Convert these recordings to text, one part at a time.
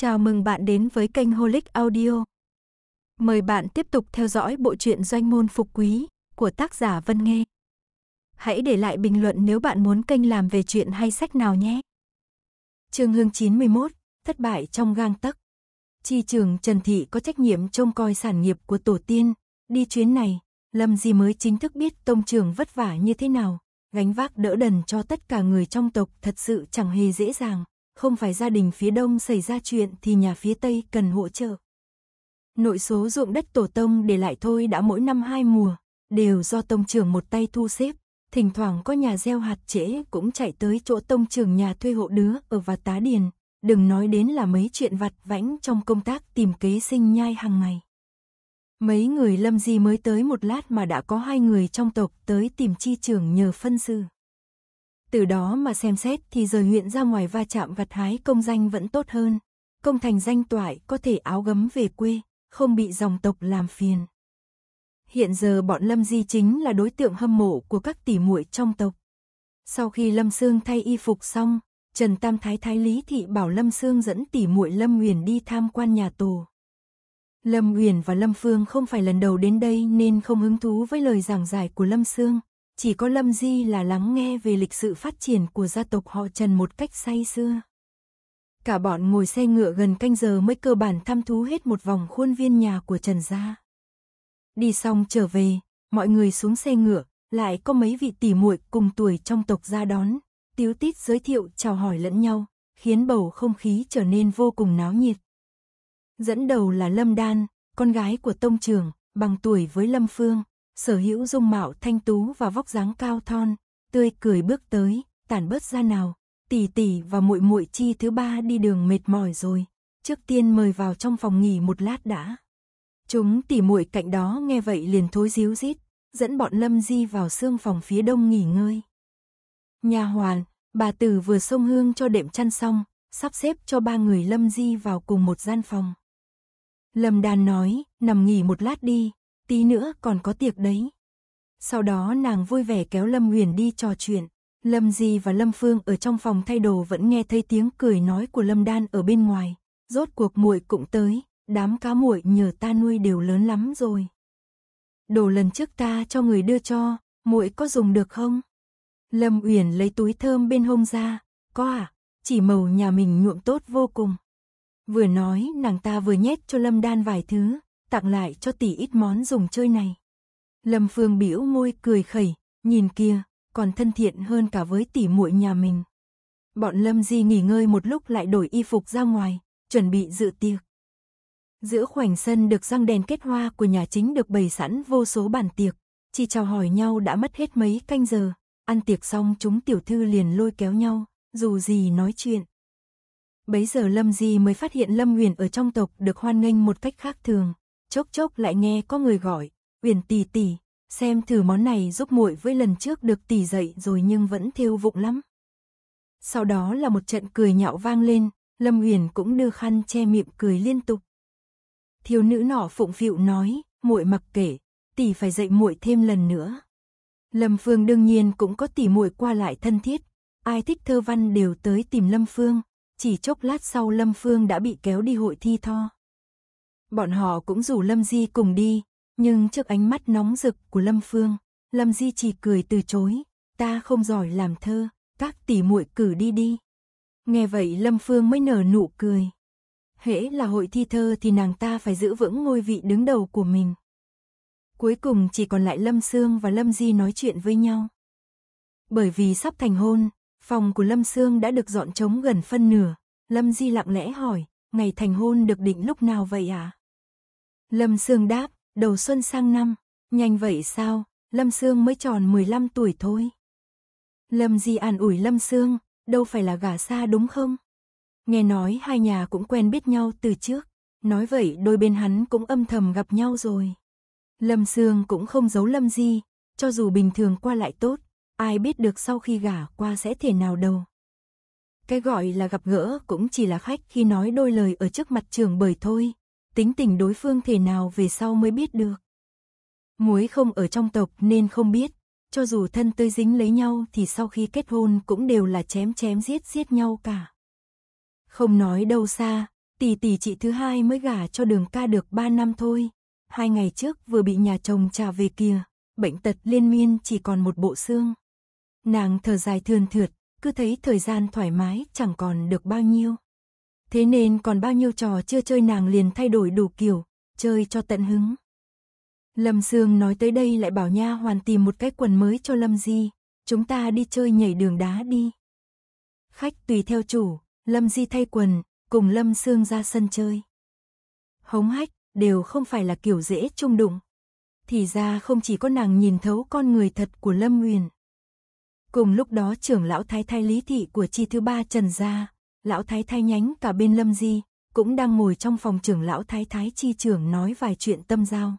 Chào mừng bạn đến với kênh Holic Audio. Mời bạn tiếp tục theo dõi bộ truyện Doanh môn phục quý của tác giả Vân Nghê. Hãy để lại bình luận nếu bạn muốn kênh làm về chuyện hay sách nào nhé. Chương Hương 91, thất bại trong gang tấc. Chi trường Trần Thị có trách nhiệm trông coi sản nghiệp của tổ tiên, đi chuyến này, Lâm Di mới chính thức biết tông trường vất vả như thế nào, gánh vác đỡ đần cho tất cả người trong tộc thật sự chẳng hề dễ dàng không phải gia đình phía đông xảy ra chuyện thì nhà phía tây cần hỗ trợ. Nội số ruộng đất tổ tông để lại thôi đã mỗi năm hai mùa, đều do tông trưởng một tay thu xếp, thỉnh thoảng có nhà gieo hạt trễ cũng chạy tới chỗ tông trưởng nhà thuê hộ đứa ở và tá điền, đừng nói đến là mấy chuyện vặt vãnh trong công tác tìm kế sinh nhai hàng ngày. Mấy người lâm di mới tới một lát mà đã có hai người trong tộc tới tìm chi trưởng nhờ phân sư. Từ đó mà xem xét thì rời huyện ra ngoài va chạm vật hái công danh vẫn tốt hơn. Công thành danh toại có thể áo gấm về quê, không bị dòng tộc làm phiền. Hiện giờ bọn Lâm Di chính là đối tượng hâm mộ của các tỷ muội trong tộc. Sau khi Lâm Sương thay y phục xong, Trần Tam Thái Thái Lý Thị bảo Lâm Sương dẫn tỷ muội Lâm Nguyền đi tham quan nhà tù. Lâm Uyển và Lâm Phương không phải lần đầu đến đây nên không hứng thú với lời giảng giải của Lâm Sương, chỉ có Lâm Di là lắng nghe về lịch sử phát triển của gia tộc họ Trần một cách say xưa. Cả bọn ngồi xe ngựa gần canh giờ mới cơ bản thăm thú hết một vòng khuôn viên nhà của Trần gia. Đi xong trở về, mọi người xuống xe ngựa, lại có mấy vị tỷ muội cùng tuổi trong tộc ra đón, tiếu tít giới thiệu chào hỏi lẫn nhau, khiến bầu không khí trở nên vô cùng náo nhiệt. Dẫn đầu là Lâm Đan, con gái của Tông Trường, bằng tuổi với Lâm Phương, sở hữu dung mạo thanh tú và vóc dáng cao thon, tươi cười bước tới, tản bớt ra nào, tỷ tỷ và muội muội chi thứ ba đi đường mệt mỏi rồi, trước tiên mời vào trong phòng nghỉ một lát đã. Chúng tỷ muội cạnh đó nghe vậy liền thối díu rít, dẫn bọn Lâm Di vào xương phòng phía đông nghỉ ngơi. Nhà hoàn, bà Tử vừa xông hương cho đệm chăn xong, sắp xếp cho ba người Lâm Di vào cùng một gian phòng. Lâm Đan nói, nằm nghỉ một lát đi, tí nữa còn có tiệc đấy. Sau đó nàng vui vẻ kéo Lâm Huyền đi trò chuyện. Lâm Di và Lâm Phương ở trong phòng thay đồ vẫn nghe thấy tiếng cười nói của Lâm Đan ở bên ngoài. Rốt cuộc muội cũng tới, đám cá muội nhờ ta nuôi đều lớn lắm rồi. Đồ lần trước ta cho người đưa cho, muội có dùng được không? Lâm Uyển lấy túi thơm bên hông ra, có à, chỉ màu nhà mình nhuộm tốt vô cùng. Vừa nói nàng ta vừa nhét cho Lâm Đan vài thứ, tặng lại cho tỷ ít món dùng chơi này. Lâm Phương bĩu môi cười khẩy, nhìn kia, còn thân thiện hơn cả với tỷ muội nhà mình. Bọn Lâm Di nghỉ ngơi một lúc lại đổi y phục ra ngoài, chuẩn bị dự tiệc. Giữa khoảnh sân được răng đèn kết hoa của nhà chính được bày sẵn vô số bàn tiệc, chỉ chào hỏi nhau đã mất hết mấy canh giờ, ăn tiệc xong chúng tiểu thư liền lôi kéo nhau, dù gì nói chuyện. Bấy giờ Lâm Di mới phát hiện Lâm Huyền ở trong tộc được hoan nghênh một cách khác thường chốc chốc lại nghe có người gọi, "Uyển tỷ tỷ, xem thử món này giúp muội với lần trước được tỷ dậy rồi nhưng vẫn thiêu vụng lắm." Sau đó là một trận cười nhạo vang lên, Lâm Uyển cũng đưa khăn che miệng cười liên tục. Thiếu nữ nọ phụng phịu nói, "Muội mặc kệ tỷ phải dạy muội thêm lần nữa." Lâm Phương đương nhiên cũng có tỷ muội qua lại thân thiết, ai thích thơ văn đều tới tìm Lâm Phương, chỉ chốc lát sau Lâm Phương đã bị kéo đi hội thi tho. Bọn họ cũng rủ Lâm Di cùng đi, nhưng trước ánh mắt nóng rực của Lâm Phương, Lâm Di chỉ cười từ chối, ta không giỏi làm thơ, các tỷ muội cử đi đi. Nghe vậy Lâm Phương mới nở nụ cười. Hễ là hội thi thơ thì nàng ta phải giữ vững ngôi vị đứng đầu của mình. Cuối cùng chỉ còn lại Lâm Sương và Lâm Di nói chuyện với nhau. Bởi vì sắp thành hôn, phòng của Lâm Sương đã được dọn trống gần phân nửa. Lâm Di lặng lẽ hỏi, ngày thành hôn được định lúc nào vậy ạ? À? Lâm Sương đáp, đầu xuân sang năm, nhanh vậy sao, Lâm Sương mới tròn 15 tuổi thôi. Lâm Di an ủi Lâm Sương, đâu phải là gả xa đúng không? Nghe nói hai nhà cũng quen biết nhau từ trước, nói vậy đôi bên hắn cũng âm thầm gặp nhau rồi. Lâm Sương cũng không giấu Lâm Di, cho dù bình thường qua lại tốt, ai biết được sau khi gả qua sẽ thể nào đâu. Cái gọi là gặp gỡ cũng chỉ là khách khi nói đôi lời ở trước mặt trường bởi thôi, tính tình đối phương thể nào về sau mới biết được. Muối không ở trong tộc nên không biết, cho dù thân tươi dính lấy nhau thì sau khi kết hôn cũng đều là chém chém giết giết nhau cả. Không nói đâu xa, tỷ tỷ chị thứ hai mới gả cho đường ca được ba năm thôi. Hai ngày trước vừa bị nhà chồng trả về kìa, bệnh tật liên miên chỉ còn một bộ xương. Nàng thở dài thườn thượt, cứ thấy thời gian thoải mái chẳng còn được bao nhiêu. Thế nên còn bao nhiêu trò chưa chơi nàng liền thay đổi đủ kiểu, chơi cho tận hứng. Lâm Sương nói tới đây lại bảo nha hoàn tìm một cái quần mới cho Lâm Di, chúng ta đi chơi nhảy đường đá đi. Khách tùy theo chủ, Lâm Di thay quần, cùng Lâm Sương ra sân chơi. Hống hách đều không phải là kiểu dễ chung đụng. Thì ra không chỉ có nàng nhìn thấu con người thật của Lâm Nguyền. Cùng lúc đó trưởng lão thái thái lý thị của chi thứ ba Trần Gia, lão thái thái nhánh cả bên lâm di, cũng đang ngồi trong phòng trưởng lão thái thái chi trưởng nói vài chuyện tâm giao.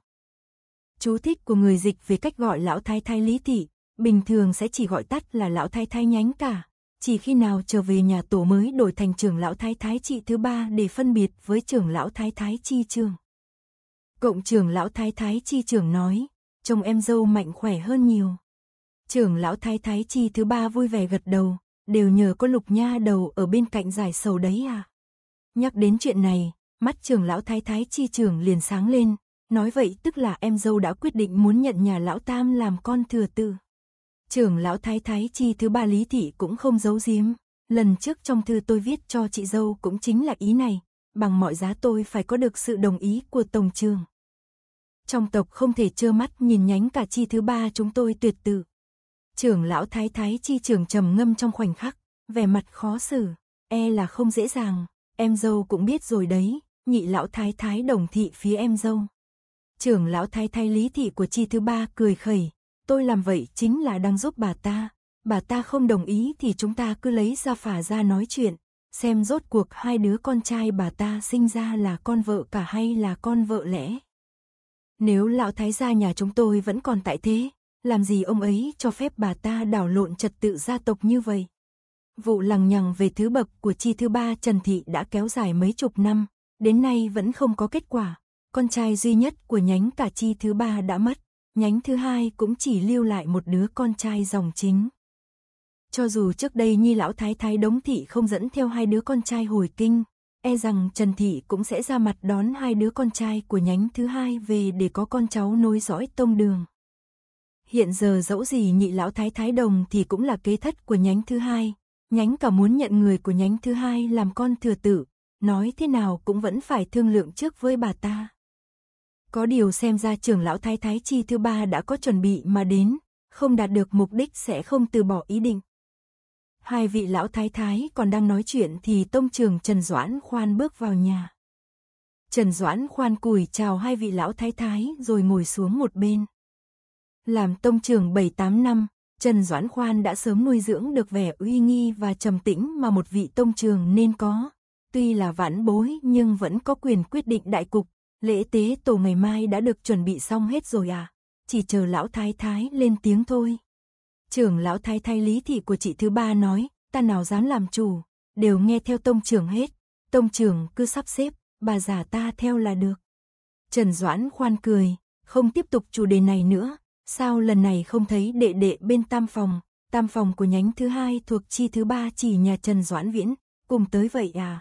Chú thích của người dịch về cách gọi lão thái thái lý thị, bình thường sẽ chỉ gọi tắt là lão thái thái nhánh cả. Chỉ khi nào trở về nhà tổ mới đổi thành trưởng lão thái thái trị thứ ba để phân biệt với trưởng lão thái thái chi trường. Cộng trưởng lão thái thái chi trưởng nói, chồng em dâu mạnh khỏe hơn nhiều. Trưởng lão thái thái chi thứ ba vui vẻ gật đầu, đều nhờ có lục nha đầu ở bên cạnh giải sầu đấy à. Nhắc đến chuyện này, mắt trưởng lão thái thái chi trưởng liền sáng lên, nói vậy tức là em dâu đã quyết định muốn nhận nhà lão tam làm con thừa tự. Trưởng lão thái thái chi thứ ba lý thị cũng không giấu giếm, lần trước trong thư tôi viết cho chị dâu cũng chính là ý này, bằng mọi giá tôi phải có được sự đồng ý của tổng trường. Trong tộc không thể trơ mắt nhìn nhánh cả chi thứ ba chúng tôi tuyệt tự. Trưởng lão thái thái chi trường trầm ngâm trong khoảnh khắc, vẻ mặt khó xử, e là không dễ dàng, em dâu cũng biết rồi đấy, nhị lão thái thái đồng thị phía em dâu. Trưởng lão thái thái lý thị của chi thứ ba cười khẩy, tôi làm vậy chính là đang giúp bà ta, bà ta không đồng ý thì chúng ta cứ lấy ra phả ra nói chuyện, xem rốt cuộc hai đứa con trai bà ta sinh ra là con vợ cả hay là con vợ lẽ. Nếu lão thái gia nhà chúng tôi vẫn còn tại thế, làm gì ông ấy cho phép bà ta đảo lộn trật tự gia tộc như vậy? Vụ lằng nhằng về thứ bậc của chi thứ ba Trần Thị đã kéo dài mấy chục năm, đến nay vẫn không có kết quả. Con trai duy nhất của nhánh cả chi thứ ba đã mất, nhánh thứ hai cũng chỉ lưu lại một đứa con trai dòng chính. Cho dù trước đây Nhi Lão Thái Thái Đống Thị không dẫn theo hai đứa con trai hồi kinh, e rằng Trần Thị cũng sẽ ra mặt đón hai đứa con trai của nhánh thứ hai về để có con cháu nối dõi tông đường. Hiện giờ dẫu gì nhị lão thái thái đồng thì cũng là kế thất của nhánh thứ hai. Nhánh cả muốn nhận người của nhánh thứ hai làm con thừa tử, nói thế nào cũng vẫn phải thương lượng trước với bà ta. Có điều xem ra trưởng lão thái thái chi thứ ba đã có chuẩn bị mà đến, không đạt được mục đích sẽ không từ bỏ ý định. Hai vị lão thái thái còn đang nói chuyện thì tông trường Trần Doãn khoan bước vào nhà. Trần Doãn khoan cùi chào hai vị lão thái thái rồi ngồi xuống một bên. Làm tông trường 7-8 năm, Trần Doãn Khoan đã sớm nuôi dưỡng được vẻ uy nghi và trầm tĩnh mà một vị tông trường nên có. Tuy là vãn bối nhưng vẫn có quyền quyết định đại cục, lễ tế tổ ngày mai đã được chuẩn bị xong hết rồi à? Chỉ chờ lão thái thái lên tiếng thôi. Trưởng lão thái thái lý thị của chị thứ ba nói, ta nào dám làm chủ, đều nghe theo tông trưởng hết. Tông trưởng cứ sắp xếp, bà già ta theo là được. Trần Doãn khoan cười, không tiếp tục chủ đề này nữa, Sao lần này không thấy đệ đệ bên tam phòng, tam phòng của nhánh thứ hai thuộc chi thứ ba chỉ nhà Trần Doãn Viễn, cùng tới vậy à?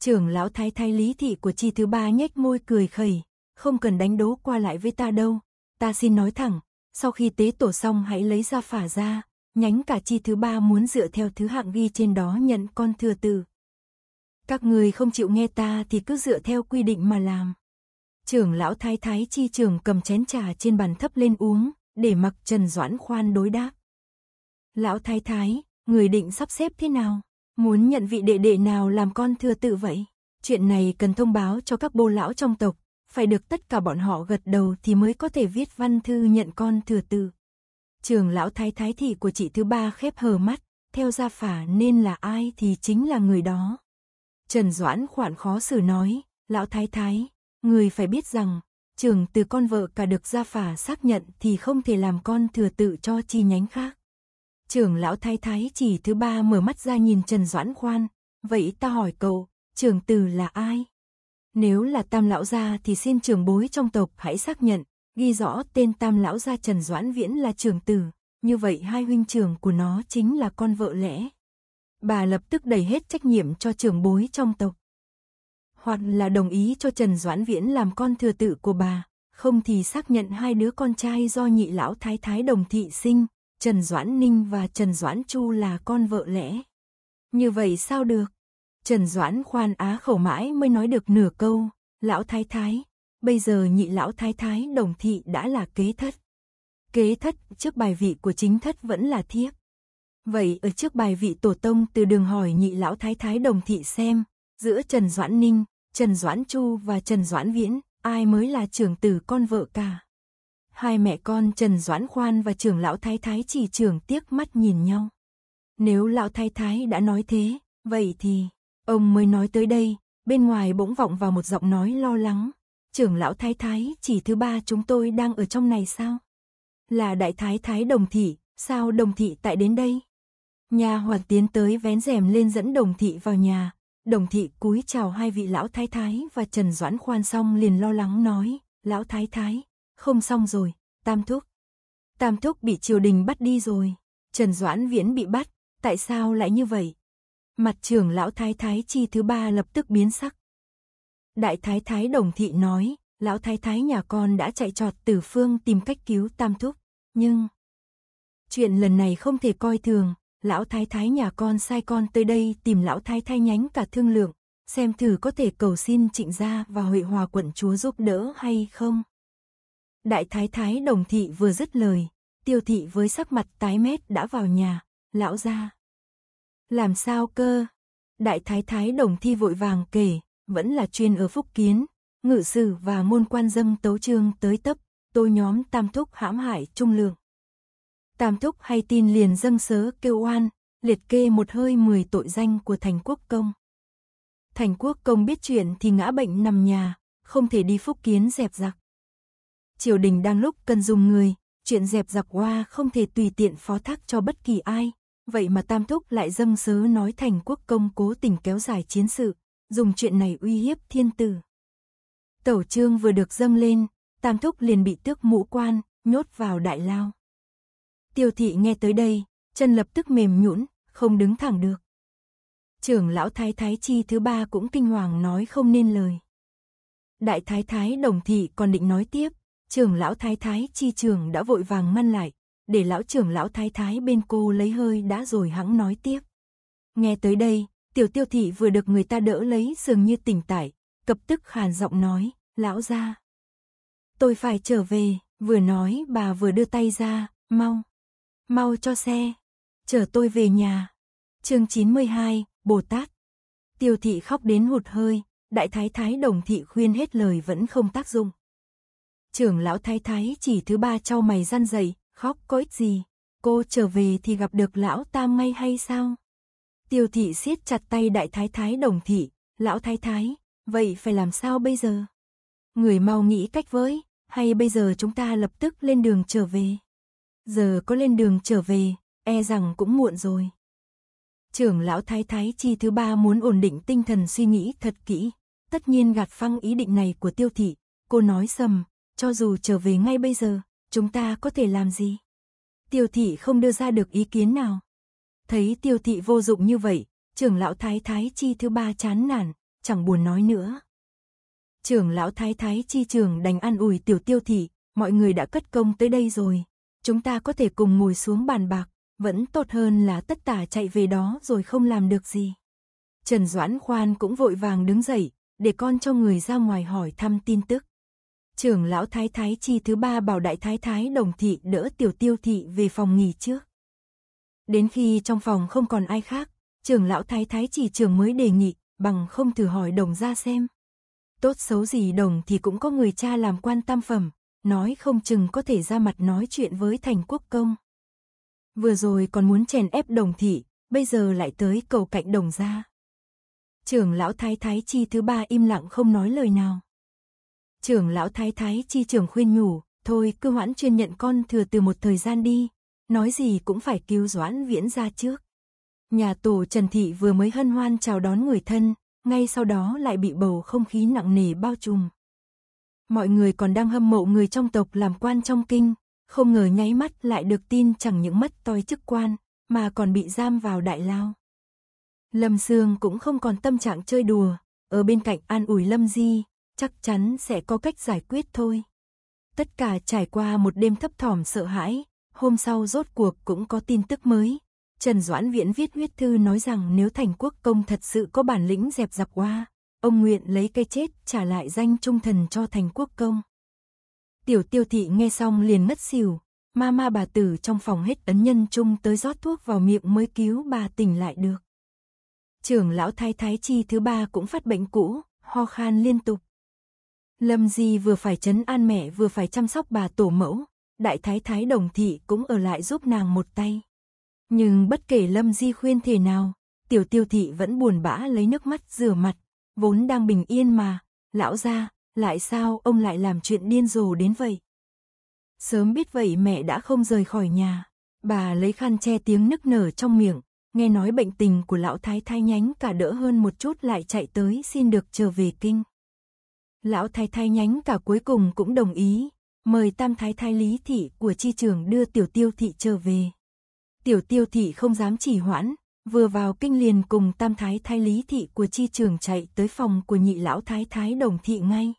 Trưởng lão thái thái lý thị của chi thứ ba nhếch môi cười khẩy, không cần đánh đố qua lại với ta đâu, ta xin nói thẳng, sau khi tế tổ xong hãy lấy ra phả ra, nhánh cả chi thứ ba muốn dựa theo thứ hạng ghi trên đó nhận con thừa tử. Các người không chịu nghe ta thì cứ dựa theo quy định mà làm trưởng lão thái thái chi trường cầm chén trà trên bàn thấp lên uống, để mặc Trần Doãn Khoan đối đáp. Lão thái thái, người định sắp xếp thế nào? Muốn nhận vị đệ đệ nào làm con thừa tự vậy? Chuyện này cần thông báo cho các bô lão trong tộc, phải được tất cả bọn họ gật đầu thì mới có thể viết văn thư nhận con thừa tự. Trường lão thái thái thị của chị thứ ba khép hờ mắt, theo gia phả nên là ai thì chính là người đó. Trần Doãn khoản khó xử nói, lão thái thái, Người phải biết rằng, trưởng từ con vợ cả được gia phả xác nhận thì không thể làm con thừa tự cho chi nhánh khác. Trưởng lão thái thái chỉ thứ ba mở mắt ra nhìn Trần Doãn Khoan, vậy ta hỏi cậu, trưởng từ là ai? Nếu là tam lão gia thì xin trưởng bối trong tộc hãy xác nhận, ghi rõ tên tam lão gia Trần Doãn Viễn là trưởng từ như vậy hai huynh trưởng của nó chính là con vợ lẽ. Bà lập tức đẩy hết trách nhiệm cho trưởng bối trong tộc hoặc là đồng ý cho Trần Doãn Viễn làm con thừa tự của bà, không thì xác nhận hai đứa con trai do nhị lão thái thái đồng thị sinh, Trần Doãn Ninh và Trần Doãn Chu là con vợ lẽ. Như vậy sao được? Trần Doãn khoan á khẩu mãi mới nói được nửa câu, lão thái thái, bây giờ nhị lão thái thái đồng thị đã là kế thất. Kế thất trước bài vị của chính thất vẫn là thiếp. Vậy ở trước bài vị tổ tông từ đường hỏi nhị lão thái thái đồng thị xem, giữa Trần Doãn Ninh, Trần Doãn Chu và Trần Doãn Viễn, ai mới là trưởng tử con vợ cả. Hai mẹ con Trần Doãn Khoan và trưởng lão Thái Thái chỉ trưởng tiếc mắt nhìn nhau. Nếu lão Thái Thái đã nói thế, vậy thì, ông mới nói tới đây, bên ngoài bỗng vọng vào một giọng nói lo lắng. Trưởng lão Thái Thái chỉ thứ ba chúng tôi đang ở trong này sao? Là Đại Thái Thái Đồng Thị, sao Đồng Thị tại đến đây? Nhà hoàn tiến tới vén rèm lên dẫn Đồng Thị vào nhà, Đồng thị cúi chào hai vị lão thái thái và Trần Doãn khoan xong liền lo lắng nói, lão thái thái, không xong rồi, tam thúc. Tam thúc bị triều đình bắt đi rồi, Trần Doãn viễn bị bắt, tại sao lại như vậy? Mặt trưởng lão thái thái chi thứ ba lập tức biến sắc. Đại thái thái đồng thị nói, lão thái thái nhà con đã chạy trọt từ phương tìm cách cứu tam thúc, nhưng... Chuyện lần này không thể coi thường, lão thái thái nhà con sai con tới đây tìm lão thái thái nhánh cả thương lượng, xem thử có thể cầu xin trịnh gia và huệ hòa quận chúa giúp đỡ hay không. Đại thái thái đồng thị vừa dứt lời, tiêu thị với sắc mặt tái mét đã vào nhà, lão ra. Làm sao cơ? Đại thái thái đồng thi vội vàng kể, vẫn là chuyên ở phúc kiến, ngự sử và môn quan dâm tấu trương tới tấp, tôi nhóm tam thúc hãm hại trung lượng. Tam thúc hay tin liền dâng sớ kêu oan, liệt kê một hơi 10 tội danh của thành quốc công. Thành quốc công biết chuyện thì ngã bệnh nằm nhà, không thể đi phúc kiến dẹp giặc. Triều đình đang lúc cần dùng người, chuyện dẹp giặc qua không thể tùy tiện phó thác cho bất kỳ ai, vậy mà Tam Thúc lại dâng sớ nói thành quốc công cố tình kéo dài chiến sự, dùng chuyện này uy hiếp thiên tử. Tẩu trương vừa được dâng lên, Tam Thúc liền bị tước mũ quan, nhốt vào đại lao. Tiêu thị nghe tới đây, chân lập tức mềm nhũn, không đứng thẳng được. Trưởng lão thái thái chi thứ ba cũng kinh hoàng nói không nên lời. Đại thái thái đồng thị còn định nói tiếp, trưởng lão thái thái chi trường đã vội vàng ngăn lại, để lão trưởng lão thái thái bên cô lấy hơi đã rồi hãng nói tiếp. Nghe tới đây, tiểu tiêu thị vừa được người ta đỡ lấy dường như tỉnh tải, cập tức khàn giọng nói, lão ra. Tôi phải trở về, vừa nói bà vừa đưa tay ra, mau. Mau cho xe. Chở tôi về nhà. chương 92, Bồ Tát. Tiêu thị khóc đến hụt hơi, đại thái thái đồng thị khuyên hết lời vẫn không tác dụng. Trưởng lão thái thái chỉ thứ ba cho mày gian dậy, khóc có ích gì. Cô trở về thì gặp được lão tam ngay hay sao? Tiêu thị siết chặt tay đại thái thái đồng thị, lão thái thái, vậy phải làm sao bây giờ? Người mau nghĩ cách với, hay bây giờ chúng ta lập tức lên đường trở về? Giờ có lên đường trở về, e rằng cũng muộn rồi. Trưởng lão Thái Thái chi thứ ba muốn ổn định tinh thần suy nghĩ thật kỹ. Tất nhiên gạt phăng ý định này của tiêu thị, cô nói sầm, cho dù trở về ngay bây giờ, chúng ta có thể làm gì? Tiêu thị không đưa ra được ý kiến nào. Thấy tiêu thị vô dụng như vậy, trưởng lão Thái Thái chi thứ ba chán nản, chẳng buồn nói nữa. Trưởng lão Thái Thái chi trường đành an ủi tiểu tiêu thị, mọi người đã cất công tới đây rồi, chúng ta có thể cùng ngồi xuống bàn bạc, vẫn tốt hơn là tất tả chạy về đó rồi không làm được gì. Trần Doãn Khoan cũng vội vàng đứng dậy, để con cho người ra ngoài hỏi thăm tin tức. Trưởng lão Thái Thái chi thứ ba bảo đại Thái Thái đồng thị đỡ tiểu tiêu thị về phòng nghỉ trước. Đến khi trong phòng không còn ai khác, trưởng lão Thái Thái chỉ trưởng mới đề nghị, bằng không thử hỏi đồng ra xem. Tốt xấu gì đồng thì cũng có người cha làm quan tam phẩm, nói không chừng có thể ra mặt nói chuyện với thành quốc công. Vừa rồi còn muốn chèn ép đồng thị, bây giờ lại tới cầu cạnh đồng gia. Trưởng lão thái thái chi thứ ba im lặng không nói lời nào. Trưởng lão thái thái chi trưởng khuyên nhủ, thôi cứ hoãn chuyên nhận con thừa từ một thời gian đi, nói gì cũng phải cứu doãn viễn ra trước. Nhà tổ Trần Thị vừa mới hân hoan chào đón người thân, ngay sau đó lại bị bầu không khí nặng nề bao trùm mọi người còn đang hâm mộ người trong tộc làm quan trong kinh, không ngờ nháy mắt lại được tin chẳng những mất toi chức quan, mà còn bị giam vào đại lao. Lâm Sương cũng không còn tâm trạng chơi đùa, ở bên cạnh an ủi Lâm Di, chắc chắn sẽ có cách giải quyết thôi. Tất cả trải qua một đêm thấp thỏm sợ hãi, hôm sau rốt cuộc cũng có tin tức mới. Trần Doãn Viễn viết huyết thư nói rằng nếu thành quốc công thật sự có bản lĩnh dẹp dọc qua, Ông nguyện lấy cây chết trả lại danh trung thần cho thành quốc công. Tiểu tiêu thị nghe xong liền mất xỉu, ma ma bà tử trong phòng hết ấn nhân trung tới rót thuốc vào miệng mới cứu bà tỉnh lại được. Trưởng lão thái thái chi thứ ba cũng phát bệnh cũ, ho khan liên tục. Lâm Di vừa phải chấn an mẹ vừa phải chăm sóc bà tổ mẫu, đại thái thái đồng thị cũng ở lại giúp nàng một tay. Nhưng bất kể Lâm Di khuyên thế nào, tiểu tiêu thị vẫn buồn bã lấy nước mắt rửa mặt. Vốn đang bình yên mà, lão ra, lại sao ông lại làm chuyện điên rồ đến vậy? Sớm biết vậy mẹ đã không rời khỏi nhà. Bà lấy khăn che tiếng nức nở trong miệng, nghe nói bệnh tình của lão thái thái nhánh cả đỡ hơn một chút lại chạy tới xin được trở về kinh. Lão thái thái nhánh cả cuối cùng cũng đồng ý, mời tam thái thái lý thị của chi trường đưa tiểu tiêu thị trở về. Tiểu tiêu thị không dám chỉ hoãn, Vừa vào kinh liền cùng tam thái thái lý thị của chi trường chạy tới phòng của nhị lão thái thái đồng thị ngay.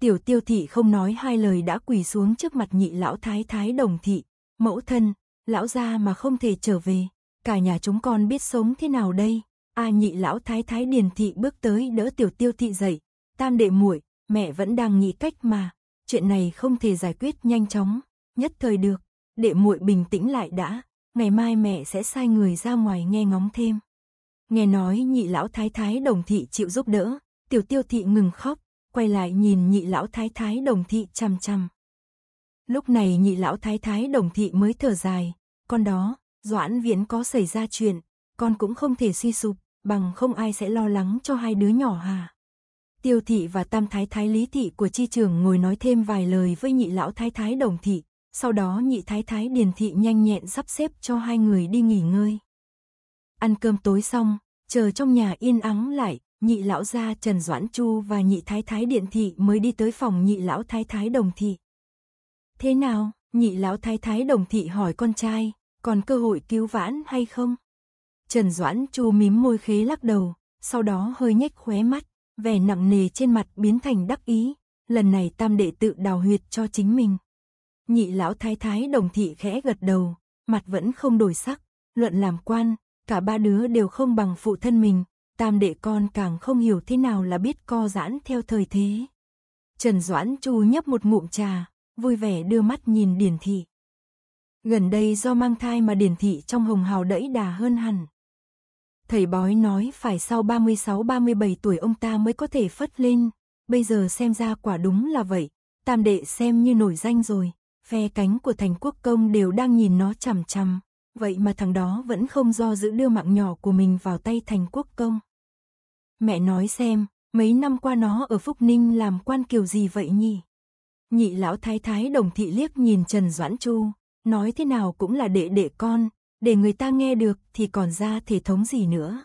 Tiểu tiêu thị không nói hai lời đã quỳ xuống trước mặt nhị lão thái thái đồng thị, mẫu thân, lão gia mà không thể trở về, cả nhà chúng con biết sống thế nào đây. A nhị lão thái thái điền thị bước tới đỡ tiểu tiêu thị dậy, tam đệ muội, mẹ vẫn đang nghĩ cách mà, chuyện này không thể giải quyết nhanh chóng, nhất thời được, đệ muội bình tĩnh lại đã, ngày mai mẹ sẽ sai người ra ngoài nghe ngóng thêm. Nghe nói nhị lão thái thái đồng thị chịu giúp đỡ, tiểu tiêu thị ngừng khóc, quay lại nhìn nhị lão thái thái đồng thị chằm chằm. Lúc này nhị lão thái thái đồng thị mới thở dài, con đó, Doãn Viễn có xảy ra chuyện, con cũng không thể suy sụp, bằng không ai sẽ lo lắng cho hai đứa nhỏ hà. Tiêu thị và tam thái thái lý thị của chi trường ngồi nói thêm vài lời với nhị lão thái thái đồng thị, sau đó nhị thái thái điền thị nhanh nhẹn sắp xếp cho hai người đi nghỉ ngơi. Ăn cơm tối xong, chờ trong nhà yên ắng lại, nhị lão gia Trần Doãn Chu và nhị thái thái điện thị mới đi tới phòng nhị lão thái thái đồng thị. Thế nào, nhị lão thái thái đồng thị hỏi con trai, còn cơ hội cứu vãn hay không? Trần Doãn Chu mím môi khế lắc đầu, sau đó hơi nhếch khóe mắt, vẻ nặng nề trên mặt biến thành đắc ý, lần này tam đệ tự đào huyệt cho chính mình. Nhị lão thái thái đồng thị khẽ gật đầu, mặt vẫn không đổi sắc, luận làm quan, cả ba đứa đều không bằng phụ thân mình, tam đệ con càng không hiểu thế nào là biết co giãn theo thời thế. Trần Doãn Chu nhấp một ngụm trà, vui vẻ đưa mắt nhìn Điển Thị. Gần đây do mang thai mà Điển Thị trong hồng hào đẫy đà hơn hẳn. Thầy bói nói phải sau 36-37 tuổi ông ta mới có thể phất lên, bây giờ xem ra quả đúng là vậy, tam đệ xem như nổi danh rồi, phe cánh của thành quốc công đều đang nhìn nó chằm chằm. Vậy mà thằng đó vẫn không do giữ đưa mạng nhỏ của mình vào tay thành quốc công. Mẹ nói xem, mấy năm qua nó ở Phúc Ninh làm quan kiểu gì vậy nhỉ? Nhị lão thái thái đồng thị liếc nhìn Trần Doãn Chu, nói thế nào cũng là đệ đệ con, để người ta nghe được thì còn ra thể thống gì nữa.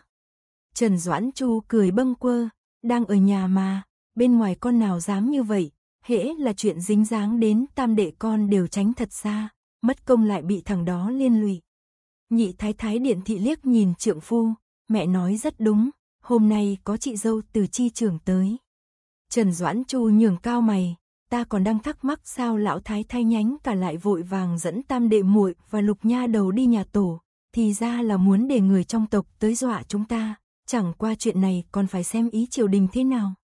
Trần Doãn Chu cười bâng quơ, đang ở nhà mà, bên ngoài con nào dám như vậy, hễ là chuyện dính dáng đến tam đệ con đều tránh thật xa, mất công lại bị thằng đó liên lụy. Nhị thái thái điện thị liếc nhìn trượng phu, mẹ nói rất đúng, hôm nay có chị dâu từ chi trường tới. Trần Doãn Chu nhường cao mày, ta còn đang thắc mắc sao lão thái thay nhánh cả lại vội vàng dẫn tam đệ muội và lục nha đầu đi nhà tổ, thì ra là muốn để người trong tộc tới dọa chúng ta, chẳng qua chuyện này còn phải xem ý triều đình thế nào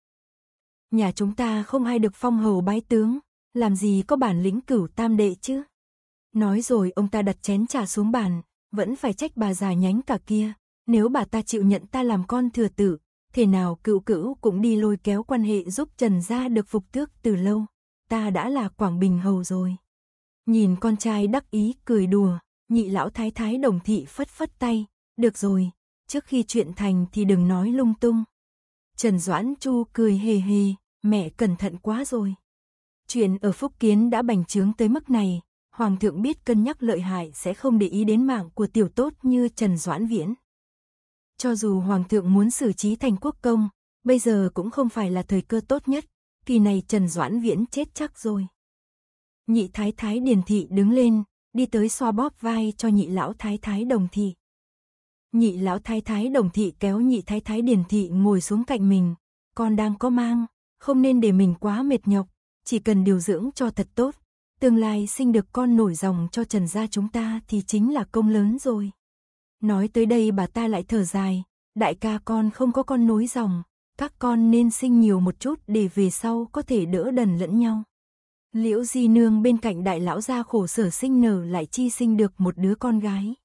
nhà chúng ta không ai được phong hầu bái tướng, làm gì có bản lĩnh cửu tam đệ chứ. Nói rồi ông ta đặt chén trà xuống bàn, vẫn phải trách bà già nhánh cả kia, nếu bà ta chịu nhận ta làm con thừa tử, thế nào cựu cữu cũng đi lôi kéo quan hệ giúp Trần gia được phục tước từ lâu, ta đã là Quảng Bình hầu rồi. Nhìn con trai đắc ý cười đùa, nhị lão thái thái đồng thị phất phất tay, được rồi, trước khi chuyện thành thì đừng nói lung tung. Trần Doãn Chu cười hề hề, mẹ cẩn thận quá rồi. Chuyện ở Phúc Kiến đã bành trướng tới mức này, Hoàng thượng biết cân nhắc lợi hại sẽ không để ý đến mạng của tiểu tốt như Trần Doãn Viễn. Cho dù Hoàng thượng muốn xử trí thành quốc công, bây giờ cũng không phải là thời cơ tốt nhất, kỳ này Trần Doãn Viễn chết chắc rồi. Nhị thái thái điền thị đứng lên, đi tới xoa bóp vai cho nhị lão thái thái đồng thị. Nhị lão thái thái đồng thị kéo nhị thái thái điền thị ngồi xuống cạnh mình, con đang có mang, không nên để mình quá mệt nhọc, chỉ cần điều dưỡng cho thật tốt, tương lai sinh được con nổi dòng cho Trần gia chúng ta thì chính là công lớn rồi. Nói tới đây bà ta lại thở dài, đại ca con không có con nối dòng, các con nên sinh nhiều một chút để về sau có thể đỡ đần lẫn nhau. Liễu Di Nương bên cạnh đại lão gia khổ sở sinh nở lại chi sinh được một đứa con gái.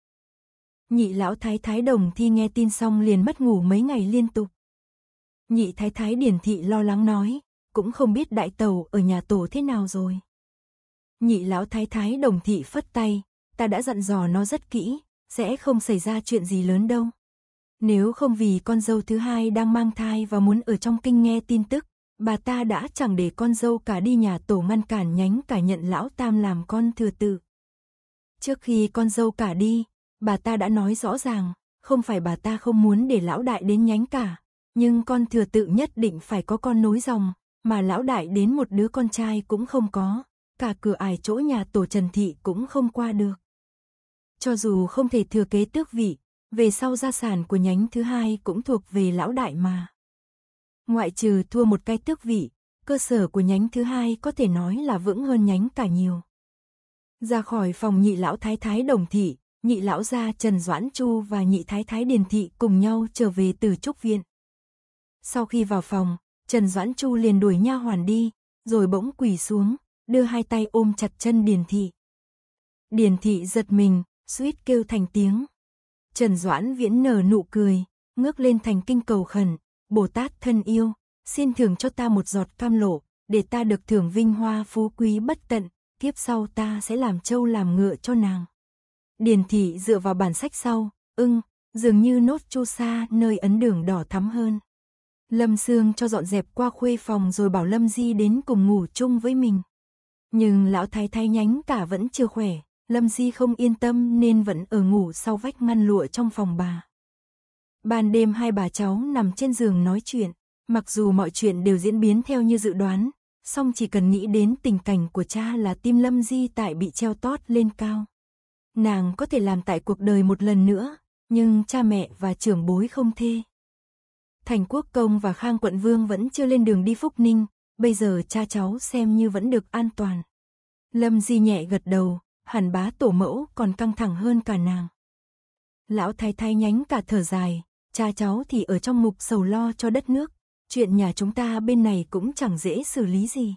Nhị lão thái thái đồng thi nghe tin xong liền mất ngủ mấy ngày liên tục. Nhị thái thái điển thị lo lắng nói, cũng không biết đại tàu ở nhà tổ thế nào rồi. Nhị lão thái thái đồng thị phất tay, ta đã dặn dò nó rất kỹ, sẽ không xảy ra chuyện gì lớn đâu. Nếu không vì con dâu thứ hai đang mang thai và muốn ở trong kinh nghe tin tức, bà ta đã chẳng để con dâu cả đi nhà tổ ngăn cản nhánh cả nhận lão tam làm con thừa tự. Trước khi con dâu cả đi, bà ta đã nói rõ ràng, không phải bà ta không muốn để lão đại đến nhánh cả, nhưng con thừa tự nhất định phải có con nối dòng, mà lão đại đến một đứa con trai cũng không có, cả cửa ải chỗ nhà tổ Trần Thị cũng không qua được. Cho dù không thể thừa kế tước vị, về sau gia sản của nhánh thứ hai cũng thuộc về lão đại mà. Ngoại trừ thua một cái tước vị, cơ sở của nhánh thứ hai có thể nói là vững hơn nhánh cả nhiều. Ra khỏi phòng nhị lão thái thái đồng thị, nhị lão gia Trần Doãn Chu và nhị thái thái Điền Thị cùng nhau trở về từ Trúc Viện. Sau khi vào phòng, Trần Doãn Chu liền đuổi nha hoàn đi, rồi bỗng quỳ xuống, đưa hai tay ôm chặt chân Điền Thị. Điền Thị giật mình, suýt kêu thành tiếng. Trần Doãn Viễn nở nụ cười, ngước lên thành kinh cầu khẩn, Bồ Tát thân yêu, xin thưởng cho ta một giọt cam lộ, để ta được thưởng vinh hoa phú quý bất tận, kiếp sau ta sẽ làm trâu làm ngựa cho nàng. Điền Thị dựa vào bản sách sau, ưng, dường như nốt chu sa nơi ấn đường đỏ thắm hơn. Lâm Sương cho dọn dẹp qua khuê phòng rồi bảo Lâm Di đến cùng ngủ chung với mình. Nhưng lão thái thái nhánh cả vẫn chưa khỏe, Lâm Di không yên tâm nên vẫn ở ngủ sau vách ngăn lụa trong phòng bà. Ban đêm hai bà cháu nằm trên giường nói chuyện, mặc dù mọi chuyện đều diễn biến theo như dự đoán, song chỉ cần nghĩ đến tình cảnh của cha là tim Lâm Di tại bị treo tót lên cao. Nàng có thể làm tại cuộc đời một lần nữa, nhưng cha mẹ và trưởng bối không thê. Thành Quốc Công và Khang Quận Vương vẫn chưa lên đường đi Phúc Ninh, bây giờ cha cháu xem như vẫn được an toàn. Lâm Di nhẹ gật đầu, hàn bá tổ mẫu còn căng thẳng hơn cả nàng. Lão thái thái nhánh cả thở dài, cha cháu thì ở trong mục sầu lo cho đất nước, chuyện nhà chúng ta bên này cũng chẳng dễ xử lý gì.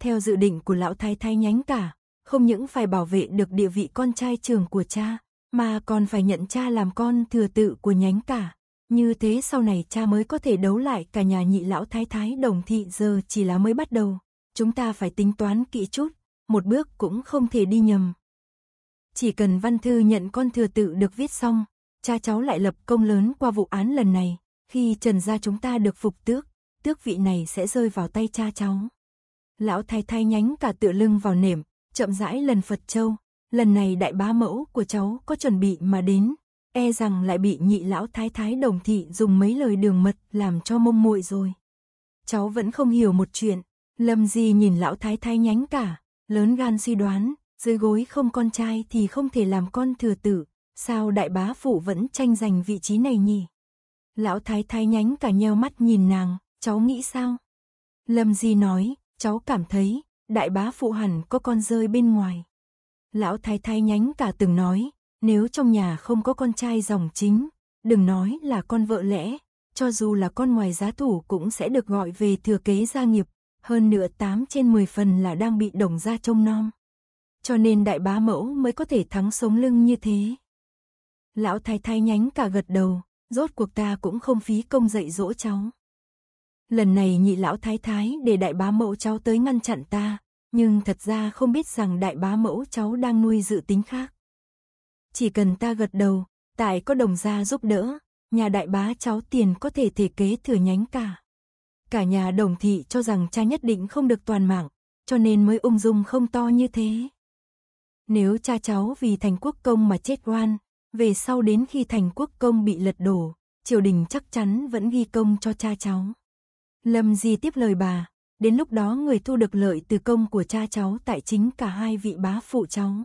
Theo dự định của lão thái thái nhánh cả, không những phải bảo vệ được địa vị con trai trưởng của cha, mà còn phải nhận cha làm con thừa tự của nhánh cả. Như thế sau này cha mới có thể đấu lại cả nhà nhị lão thái thái đồng thị giờ chỉ là mới bắt đầu. Chúng ta phải tính toán kỹ chút, một bước cũng không thể đi nhầm. Chỉ cần văn thư nhận con thừa tự được viết xong, cha cháu lại lập công lớn qua vụ án lần này, khi trần gia chúng ta được phục tước, tước vị này sẽ rơi vào tay cha cháu. Lão thái thái nhánh cả tựa lưng vào nệm, chậm rãi lần Phật Châu, lần này đại bá mẫu của cháu có chuẩn bị mà đến, e rằng lại bị nhị lão thái thái đồng thị dùng mấy lời đường mật làm cho mông muội rồi. Cháu vẫn không hiểu một chuyện, Lâm Di nhìn lão thái thái nhánh cả, lớn gan suy đoán, dưới gối không con trai thì không thể làm con thừa tử, sao đại bá phụ vẫn tranh giành vị trí này nhỉ? Lão thái thái nhánh cả nheo mắt nhìn nàng, cháu nghĩ sao? Lâm Di nói, cháu cảm thấy, đại bá phụ hẳn có con rơi bên ngoài. Lão thái thái nhánh cả từng nói, nếu trong nhà không có con trai dòng chính, đừng nói là con vợ lẽ, cho dù là con ngoài giá thủ cũng sẽ được gọi về thừa kế gia nghiệp, hơn nửa 8 trên 10 phần là đang bị đồng gia trông nom. Cho nên đại bá mẫu mới có thể thắng sống lưng như thế. Lão thái thái nhánh cả gật đầu, rốt cuộc ta cũng không phí công dạy dỗ cháu. Lần này nhị lão thái thái để đại bá mẫu cháu tới ngăn chặn ta, nhưng thật ra không biết rằng đại bá mẫu cháu đang nuôi dự tính khác chỉ cần ta gật đầu, tại có đồng gia giúp đỡ, nhà đại bá cháu tiền có thể thể kế thừa nhánh cả. Cả nhà đồng thị cho rằng cha nhất định không được toàn mạng, cho nên mới ung dung không to như thế. Nếu cha cháu vì thành quốc công mà chết oan, về sau đến khi thành quốc công bị lật đổ, triều đình chắc chắn vẫn ghi công cho cha cháu. Lâm Di tiếp lời bà, đến lúc đó người thu được lợi từ công của cha cháu tại chính cả hai vị bá phụ cháu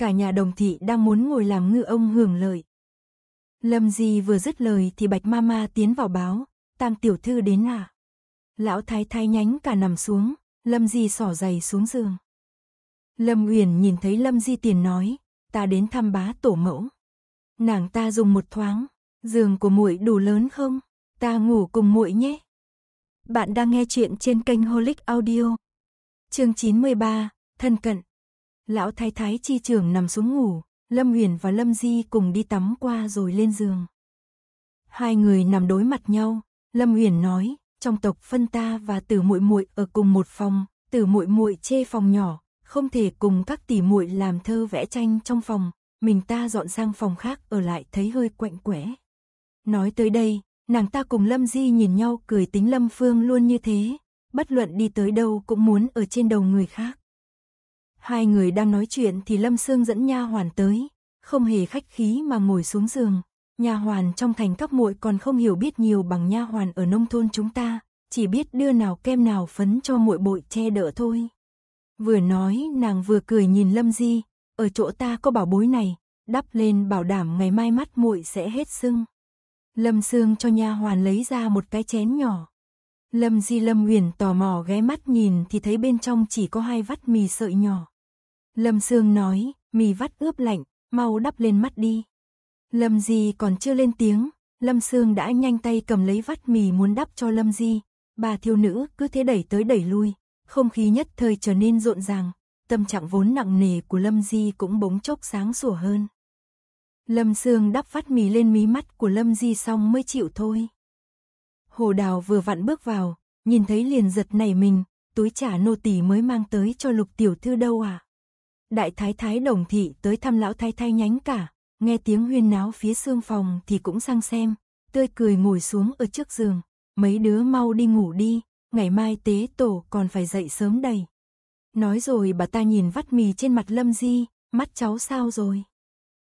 cả nhà đồng thị đang muốn ngồi làm ngư ông hưởng lợi. Lâm Di vừa dứt lời thì Bạch Mama tiến vào báo, tam tiểu thư đến à. Lão thái thái nhánh cả nằm xuống, Lâm Di xỏ giày xuống giường. Lâm Uyển nhìn thấy Lâm Di tiền nói, ta đến thăm bá tổ mẫu. Nàng ta dùng một thoáng, giường của muội đủ lớn không? Ta ngủ cùng muội nhé. Bạn đang nghe chuyện trên kênh Holic Audio. Chương 93, thân cận. Lão thái thái chi trưởng nằm xuống ngủ, Lâm Huyền và Lâm Di cùng đi tắm qua rồi lên giường. Hai người nằm đối mặt nhau, Lâm Huyền nói, trong tộc phân ta và Tử Muội Muội ở cùng một phòng, Tử Muội Muội chê phòng nhỏ, không thể cùng các tỷ muội làm thơ vẽ tranh trong phòng, mình ta dọn sang phòng khác ở lại thấy hơi quạnh quẽ. Nói tới đây, nàng ta cùng Lâm Di nhìn nhau cười tính Lâm Phương luôn như thế, bất luận đi tới đâu cũng muốn ở trên đầu người khác. Hai người đang nói chuyện thì Lâm Sương dẫn nha hoàn tới, không hề khách khí mà ngồi xuống giường. Nha hoàn trong thành các muội còn không hiểu biết nhiều bằng nha hoàn ở nông thôn chúng ta, chỉ biết đưa nào kem nào phấn cho muội bội che đỡ thôi. Vừa nói, nàng vừa cười nhìn Lâm Di, ở chỗ ta có bảo bối này, đắp lên bảo đảm ngày mai mắt muội sẽ hết sưng. Lâm Sương cho nha hoàn lấy ra một cái chén nhỏ, Lâm Di Lâm Uyển tò mò ghé mắt nhìn thì thấy bên trong chỉ có hai vắt mì sợi nhỏ. Lâm Sương nói, mì vắt ướp lạnh, mau đắp lên mắt đi. Lâm Di còn chưa lên tiếng, Lâm Sương đã nhanh tay cầm lấy vắt mì muốn đắp cho Lâm Di. Bà thiêu nữ cứ thế đẩy tới đẩy lui, không khí nhất thời trở nên rộn ràng, tâm trạng vốn nặng nề của Lâm Di cũng bỗng chốc sáng sủa hơn. Lâm Sương đắp vắt mì lên mí mắt của Lâm Di xong mới chịu thôi. Hồ Đào vừa vặn bước vào, nhìn thấy liền giật nảy mình, túi trả nô tỳ mới mang tới cho Lục tiểu thư đâu à? Đại thái thái đồng thị tới thăm lão thái thái nhánh cả, nghe tiếng huyên náo phía xương phòng thì cũng sang xem, tươi cười ngồi xuống ở trước giường, mấy đứa mau đi ngủ đi, ngày mai tế tổ còn phải dậy sớm đầy. Nói rồi bà ta nhìn vắt mì trên mặt Lâm Di, mắt cháu sao rồi?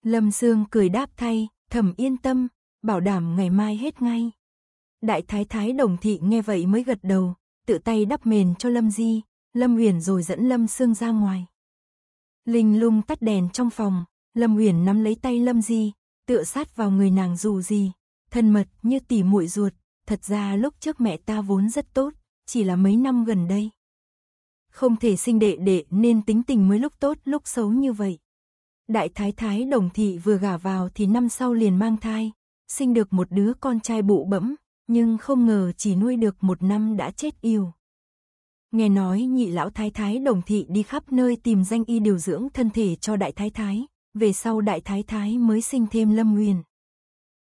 Lâm Sương cười đáp thay, thầm yên tâm, bảo đảm ngày mai hết ngay. Đại thái thái đồng thị nghe vậy mới gật đầu, tự tay đắp mền cho Lâm Di, Lâm Uyển rồi dẫn Lâm Sương ra ngoài. Linh lung tắt đèn trong phòng, Lâm Uyển nắm lấy tay Lâm Di, tựa sát vào người nàng dù gì, thân mật như tỉ muội ruột, thật ra lúc trước mẹ ta vốn rất tốt, chỉ là mấy năm gần đây. Không thể sinh đệ đệ nên tính tình mới lúc tốt lúc xấu như vậy. Đại thái thái đồng thị vừa gả vào thì năm sau liền mang thai, sinh được một đứa con trai bụ bẫm, nhưng không ngờ chỉ nuôi được một năm đã chết yêu. Nghe nói nhị lão thái thái đồng thị đi khắp nơi tìm danh y điều dưỡng thân thể cho đại thái thái, về sau đại thái thái mới sinh thêm Lâm Nguyền.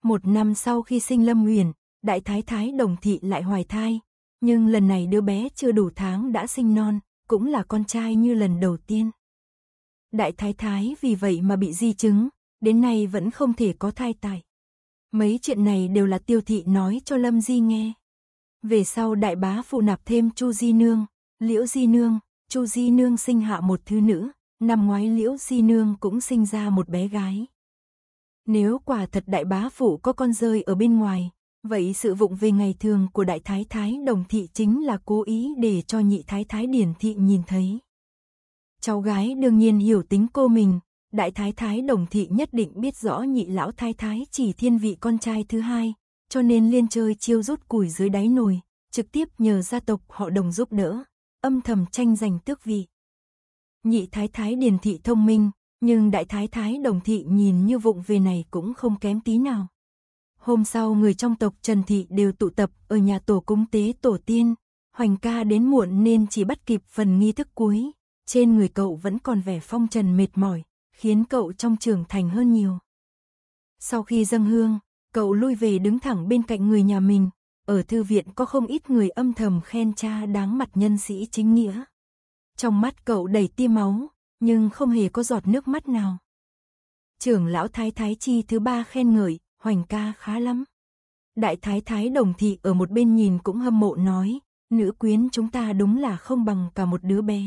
Một năm sau khi sinh Lâm Nguyền, đại thái thái đồng thị lại hoài thai, nhưng lần này đứa bé chưa đủ tháng đã sinh non, cũng là con trai như lần đầu tiên. Đại thái thái vì vậy mà bị di chứng, đến nay vẫn không thể có thai tài. Mấy chuyện này đều là tiêu thị nói cho Lâm Di nghe. Về sau đại bá phụ nạp thêm Chu Di Nương, Liễu Di Nương, Chu Di Nương sinh hạ một thứ nữ, năm ngoái Liễu Di Nương cũng sinh ra một bé gái. Nếu quả thật đại bá phụ có con rơi ở bên ngoài, vậy sự vụng về ngày thường của đại thái thái đồng thị chính là cố ý để cho nhị thái thái điển thị nhìn thấy. Cháu gái đương nhiên hiểu tính cô mình, đại thái thái đồng thị nhất định biết rõ nhị lão thái thái chỉ thiên vị con trai thứ hai, cho nên liên chơi chiêu rút củi dưới đáy nồi, trực tiếp nhờ gia tộc họ đồng giúp đỡ, âm thầm tranh giành tước vị. Nhị thái thái điền thị thông minh, nhưng đại thái thái đồng thị nhìn như vụng về này cũng không kém tí nào. Hôm sau người trong tộc Trần Thị đều tụ tập ở nhà tổ cung tế tổ tiên, Hoành ca đến muộn nên chỉ bắt kịp phần nghi thức cuối, trên người cậu vẫn còn vẻ phong trần mệt mỏi, khiến cậu trong trưởng thành hơn nhiều. Sau khi dâng hương, cậu lui về đứng thẳng bên cạnh người nhà mình, ở thư viện có không ít người âm thầm khen cha đáng mặt nhân sĩ chính nghĩa. Trong mắt cậu đầy tia máu, nhưng không hề có giọt nước mắt nào. Trưởng lão Thái Thái Chi thứ ba khen ngợi, hoành ca khá lắm. Đại Thái Thái Đồng Thị ở một bên nhìn cũng hâm mộ nói, nữ quyến chúng ta đúng là không bằng cả một đứa bé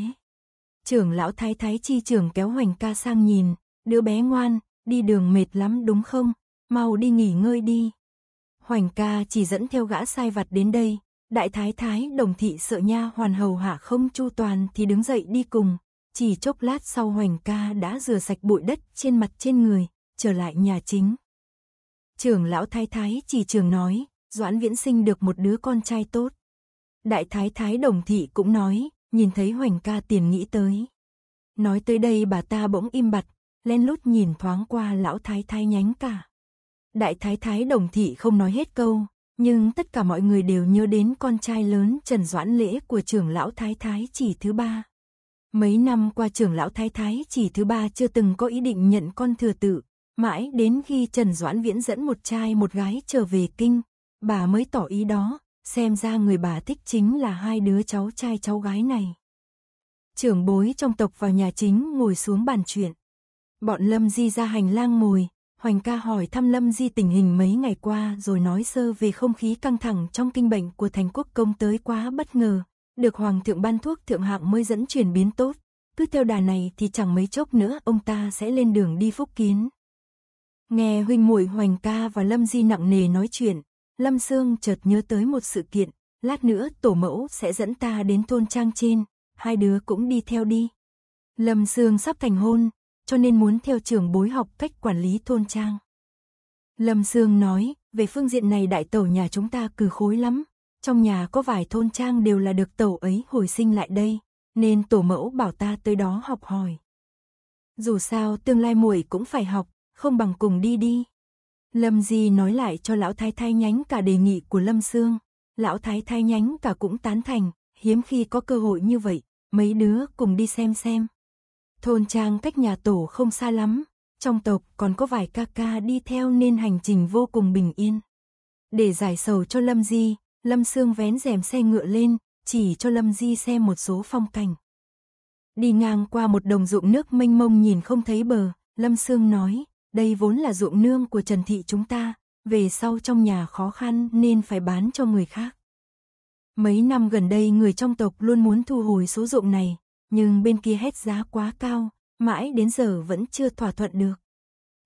trưởng lão thái thái chi trưởng kéo hoành ca sang nhìn, đứa bé ngoan, đi đường mệt lắm đúng không, mau đi nghỉ ngơi đi. Hoành ca chỉ dẫn theo gã sai vặt đến đây, đại thái thái đồng thị sợ nha hoàn hầu hạ không chu toàn thì đứng dậy đi cùng, chỉ chốc lát sau hoành ca đã rửa sạch bụi đất trên mặt trên người, trở lại nhà chính. Trưởng lão thái thái chỉ trường nói, Doãn Viễn sinh được một đứa con trai tốt. Đại thái thái đồng thị cũng nói, nhìn thấy Hoành ca tiền nghĩ tới. Nói tới đây bà ta bỗng im bặt, len lút nhìn thoáng qua lão thái thái nhánh cả. Đại thái thái đồng thị không nói hết câu, nhưng tất cả mọi người đều nhớ đến con trai lớn Trần Doãn Lễ của trưởng lão thái thái chỉ thứ ba. Mấy năm qua trưởng lão thái thái chỉ thứ ba chưa từng có ý định nhận con thừa tự, mãi đến khi Trần Doãn Viễn dẫn một trai một gái trở về kinh, bà mới tỏ ý đó, xem ra người bà thích chính là hai đứa cháu trai cháu gái này. Trưởng bối trong tộc vào nhà chính ngồi xuống bàn chuyện. Bọn Lâm Di ra hành lang ngồi, Hoành ca hỏi thăm Lâm Di tình hình mấy ngày qua rồi nói sơ về không khí căng thẳng trong kinh bệnh của thành quốc công tới quá bất ngờ. Được Hoàng thượng ban thuốc thượng hạng mới dẫn chuyển biến tốt. Cứ theo đà này thì chẳng mấy chốc nữa ông ta sẽ lên đường đi phúc kiến. Nghe huynh muội Hoành ca và Lâm Di nặng nề nói chuyện, Lâm Sương chợt nhớ tới một sự kiện, lát nữa tổ mẫu sẽ dẫn ta đến thôn trang trên, hai đứa cũng đi theo đi. Lâm Sương sắp thành hôn, cho nên muốn theo trường bối học cách quản lý thôn trang. Lâm Sương nói, về phương diện này đại tẩu nhà chúng ta cừ khối lắm, trong nhà có vài thôn trang đều là được tẩu ấy hồi sinh lại đây, nên tổ mẫu bảo ta tới đó học hỏi. Dù sao tương lai muội cũng phải học, không bằng cùng đi đi. Lâm Di nói lại cho lão thái thái nhánh cả đề nghị của Lâm Sương. Lão thái thái nhánh cả cũng tán thành, hiếm khi có cơ hội như vậy, mấy đứa cùng đi xem xem. Thôn trang cách nhà tổ không xa lắm, trong tộc còn có vài ca ca đi theo nên hành trình vô cùng bình yên. Để giải sầu cho Lâm Di, Lâm Sương vén rèm xe ngựa lên, chỉ cho Lâm Di xem một số phong cảnh. Đi ngang qua một đồng ruộng nước mênh mông nhìn không thấy bờ, Lâm Sương nói, đây vốn là ruộng nương của Trần Thị chúng ta, về sau trong nhà khó khăn nên phải bán cho người khác. Mấy năm gần đây người trong tộc luôn muốn thu hồi số ruộng này, nhưng bên kia hết giá quá cao, mãi đến giờ vẫn chưa thỏa thuận được.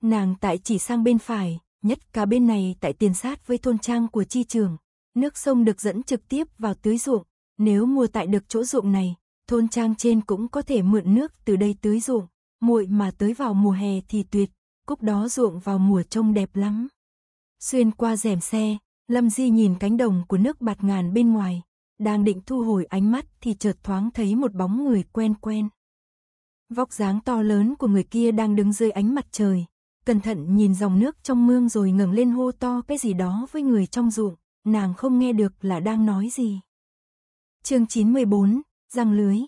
Nàng tại chỉ sang bên phải, nhất cả bên này tại tiền sát với thôn trang của chi trường, nước sông được dẫn trực tiếp vào tưới ruộng, nếu mua tại được chỗ ruộng này, thôn trang trên cũng có thể mượn nước từ đây tưới ruộng, muội mà tới vào mùa hè thì tuyệt cúc đó ruộng vào mùa trông đẹp lắm. Xuyên qua rèm xe, Lâm Di nhìn cánh đồng của nước bạt ngàn bên ngoài, đang định thu hồi ánh mắt thì chợt thoáng thấy một bóng người quen quen. Vóc dáng to lớn của người kia đang đứng dưới ánh mặt trời, cẩn thận nhìn dòng nước trong mương rồi ngẩng lên hô to cái gì đó với người trong ruộng, nàng không nghe được là đang nói gì. Chương 914, răng lưới.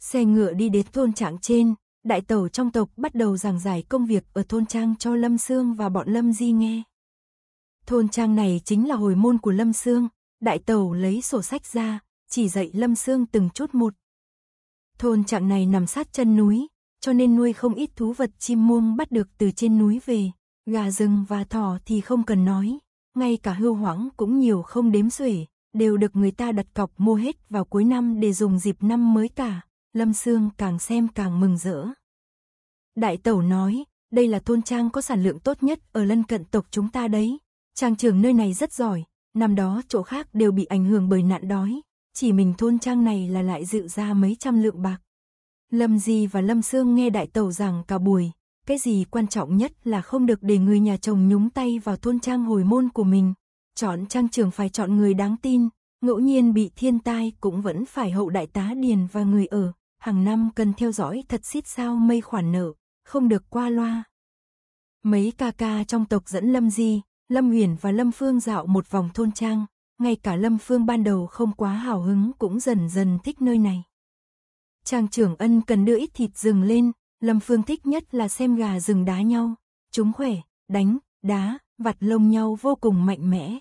Xe ngựa đi đến thôn trạng trên, đại tẩu trong tộc bắt đầu giảng giải công việc ở thôn trang cho Lâm Sương và bọn Lâm Di nghe. Thôn trang này chính là hồi môn của Lâm Sương, đại tẩu lấy sổ sách ra, chỉ dạy Lâm Sương từng chút một. Thôn trạng này nằm sát chân núi, cho nên nuôi không ít thú vật chim muông bắt được từ trên núi về, gà rừng và thỏ thì không cần nói, ngay cả hưu hoãng cũng nhiều không đếm xuể, đều được người ta đặt cọc mua hết vào cuối năm để dùng dịp năm mới cả. Lâm Sương càng xem càng mừng rỡ. Đại tẩu nói, đây là thôn trang có sản lượng tốt nhất ở lân cận tộc chúng ta đấy. Trang trưởng nơi này rất giỏi, năm đó chỗ khác đều bị ảnh hưởng bởi nạn đói, chỉ mình thôn trang này là lại dự ra mấy trăm lượng bạc. Lâm Di và Lâm Sương nghe đại tẩu rằng cả buổi, cái gì quan trọng nhất là không được để người nhà chồng nhúng tay vào thôn trang hồi môn của mình. Chọn trang trưởng phải chọn người đáng tin, ngẫu nhiên bị thiên tai cũng vẫn phải hậu đại tá điền và người ở hàng năm cần theo dõi thật xít sao mây khoản nợ, không được qua loa. Mấy ca ca trong tộc dẫn Lâm Di, Lâm Huyền và Lâm Phương dạo một vòng thôn trang, ngay cả Lâm Phương ban đầu không quá hào hứng cũng dần dần thích nơi này. Trang trưởng ân cần đưa ít thịt rừng lên, Lâm Phương thích nhất là xem gà rừng đá nhau, chúng khỏe, đánh, đá, vặt lông nhau vô cùng mạnh mẽ.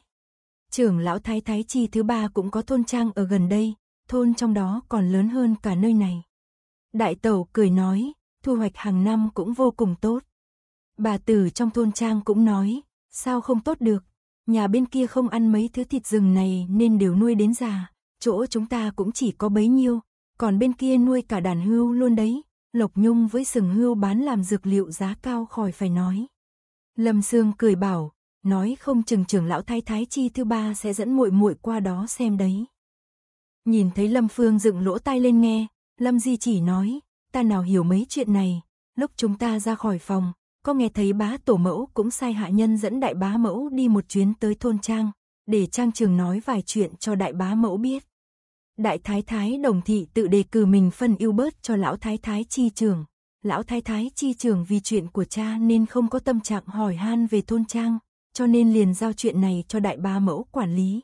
Trưởng lão Thái Thái Chi thứ ba cũng có thôn trang ở gần đây, thôn trong đó còn lớn hơn cả nơi này. Đại tẩu cười nói, thu hoạch hàng năm cũng vô cùng tốt. Bà tử trong thôn trang cũng nói, sao không tốt được, nhà bên kia không ăn mấy thứ thịt rừng này nên đều nuôi đến già, chỗ chúng ta cũng chỉ có bấy nhiêu, còn bên kia nuôi cả đàn hưu luôn đấy, lộc nhung với sừng hưu bán làm dược liệu giá cao khỏi phải nói. Lâm Sương cười bảo, nói không chừng trưởng lão thái thái chi thứ ba sẽ dẫn muội muội qua đó xem đấy. Nhìn thấy Lâm Phương dựng lỗ tai lên nghe, Lâm Di chỉ nói, ta nào hiểu mấy chuyện này, lúc chúng ta ra khỏi phòng, có nghe thấy bá tổ mẫu cũng sai hạ nhân dẫn đại bá mẫu đi một chuyến tới thôn Trang, để Trang Trường nói vài chuyện cho đại bá mẫu biết. Đại thái thái đồng thị tự đề cử mình phân yêu bớt cho lão thái thái chi trường. Lão thái thái chi trường vì chuyện của cha nên không có tâm trạng hỏi han về thôn Trang, cho nên liền giao chuyện này cho đại bá mẫu quản lý.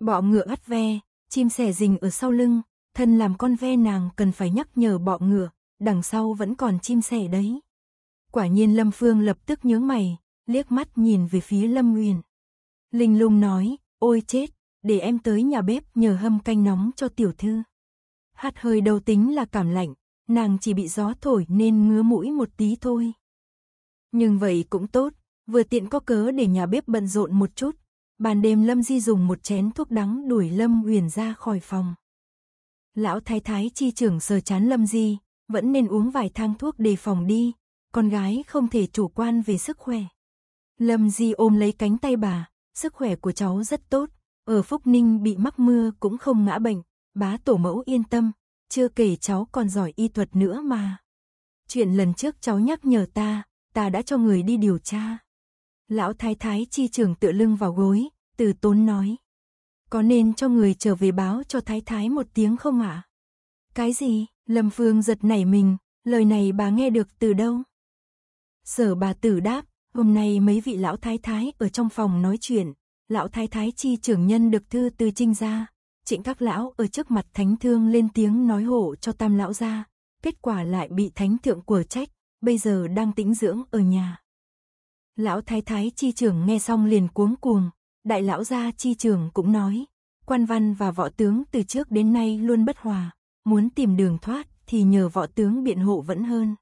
Bọ ngựa hắt ve, chim sẻ rình ở sau lưng, Thân làm con ve nàng cần phải nhắc nhở bọ ngựa, đằng sau vẫn còn chim sẻ đấy. Quả nhiên Lâm Phương lập tức nhớ mày, liếc mắt nhìn về phía Lâm Nguyền. Linh lung nói, ôi chết, để em tới nhà bếp nhờ hâm canh nóng cho tiểu thư. Hát hơi đầu tính là cảm lạnh, nàng chỉ bị gió thổi nên ngứa mũi một tí thôi. Nhưng vậy cũng tốt, vừa tiện có cớ để nhà bếp bận rộn một chút. Ban đêm Lâm Di dùng một chén thuốc đắng đuổi Lâm Uyển ra khỏi phòng. Lão thái thái chi trưởng sờ chán lâm di, vẫn nên uống vài thang thuốc đề phòng đi, con gái không thể chủ quan về sức khỏe. Lâm di ôm lấy cánh tay bà, sức khỏe của cháu rất tốt, ở Phúc Ninh bị mắc mưa cũng không ngã bệnh, bá tổ mẫu yên tâm, chưa kể cháu còn giỏi y thuật nữa mà. Chuyện lần trước cháu nhắc nhở ta, ta đã cho người đi điều tra. Lão thái thái chi trưởng tựa lưng vào gối, từ tốn nói. Có nên cho người trở về báo cho thái thái một tiếng không ạ? Cái gì? Lâm Phương giật nảy mình, lời này bà nghe được từ đâu? Sở bà tử đáp, hôm nay mấy vị lão thái thái ở trong phòng nói chuyện, lão thái thái chi trưởng nhân được thư từ trinh ra, trịnh các lão ở trước mặt thánh thương lên tiếng nói hộ cho tam lão ra, kết quả lại bị thánh thượng của trách, bây giờ đang tĩnh dưỡng ở nhà. Lão thái thái chi trưởng nghe xong liền cuống cuồng, Đại lão gia chi trường cũng nói, quan văn và võ tướng từ trước đến nay luôn bất hòa, muốn tìm đường thoát thì nhờ võ tướng biện hộ vẫn hơn.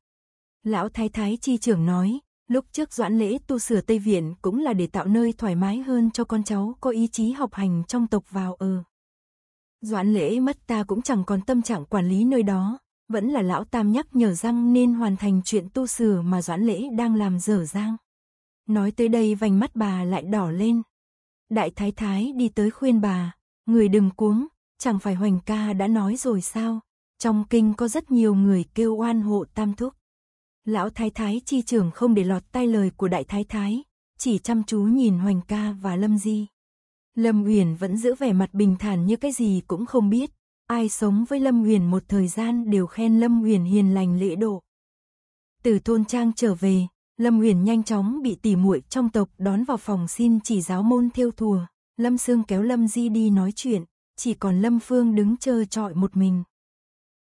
Lão thái thái chi trưởng nói, lúc trước doãn lễ tu sửa Tây Viện cũng là để tạo nơi thoải mái hơn cho con cháu có ý chí học hành trong tộc vào ờ. Doãn lễ mất ta cũng chẳng còn tâm trạng quản lý nơi đó, vẫn là lão tam nhắc nhở rằng nên hoàn thành chuyện tu sửa mà doãn lễ đang làm dở dang. Nói tới đây vành mắt bà lại đỏ lên, Đại thái thái đi tới khuyên bà, người đừng cuống, chẳng phải Hoành ca đã nói rồi sao, trong kinh có rất nhiều người kêu oan hộ tam thúc. Lão thái thái chi trưởng không để lọt tai lời của đại thái thái, chỉ chăm chú nhìn Hoành ca và Lâm Di. Lâm Uyển vẫn giữ vẻ mặt bình thản như cái gì cũng không biết, ai sống với Lâm Uyển một thời gian đều khen Lâm Uyển hiền lành lễ độ. Từ thôn trang trở về, Lâm Huyền nhanh chóng bị tỉ muội trong tộc đón vào phòng xin chỉ giáo môn theo thùa. Lâm Sương kéo Lâm Di đi nói chuyện, chỉ còn Lâm Phương đứng chờ trọi một mình.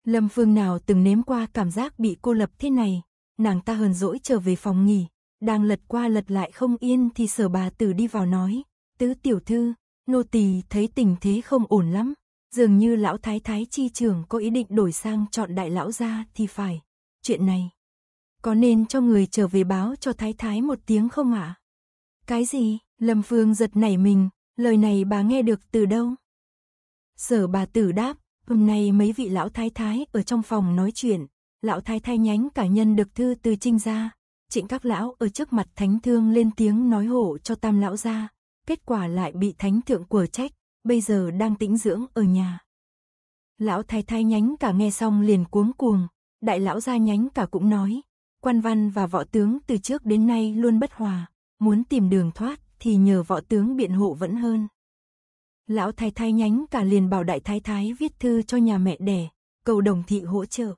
Lâm Phương nào từng nếm qua cảm giác bị cô lập thế này, nàng ta hờn dỗi trở về phòng nghỉ, đang lật qua lật lại không yên thì sở bà tử đi vào nói, tứ tiểu thư, nô tỳ thấy tình thế không ổn lắm, dường như lão thái thái chi trưởng có ý định đổi sang chọn đại lão gia thì phải, chuyện này có nên cho người trở về báo cho thái thái một tiếng không ạ? Cái gì? Lâm Phương giật nảy mình, lời này bà nghe được từ đâu? Sở bà tử đáp, hôm nay mấy vị lão thái thái ở trong phòng nói chuyện, lão thái thái nhánh cả nhân được thư từ trinh ra, trịnh các lão ở trước mặt thánh thương lên tiếng nói hộ cho tam lão ra, kết quả lại bị thánh thượng của trách, bây giờ đang tĩnh dưỡng ở nhà. Lão thái thái nhánh cả nghe xong liền cuống cuồng, đại lão gia nhánh cả cũng nói, quan văn và võ tướng từ trước đến nay luôn bất hòa, muốn tìm đường thoát thì nhờ võ tướng biện hộ vẫn hơn. Lão thái thái nhánh cả liền bảo đại thái thái viết thư cho nhà mẹ đẻ, cầu đồng thị hỗ trợ.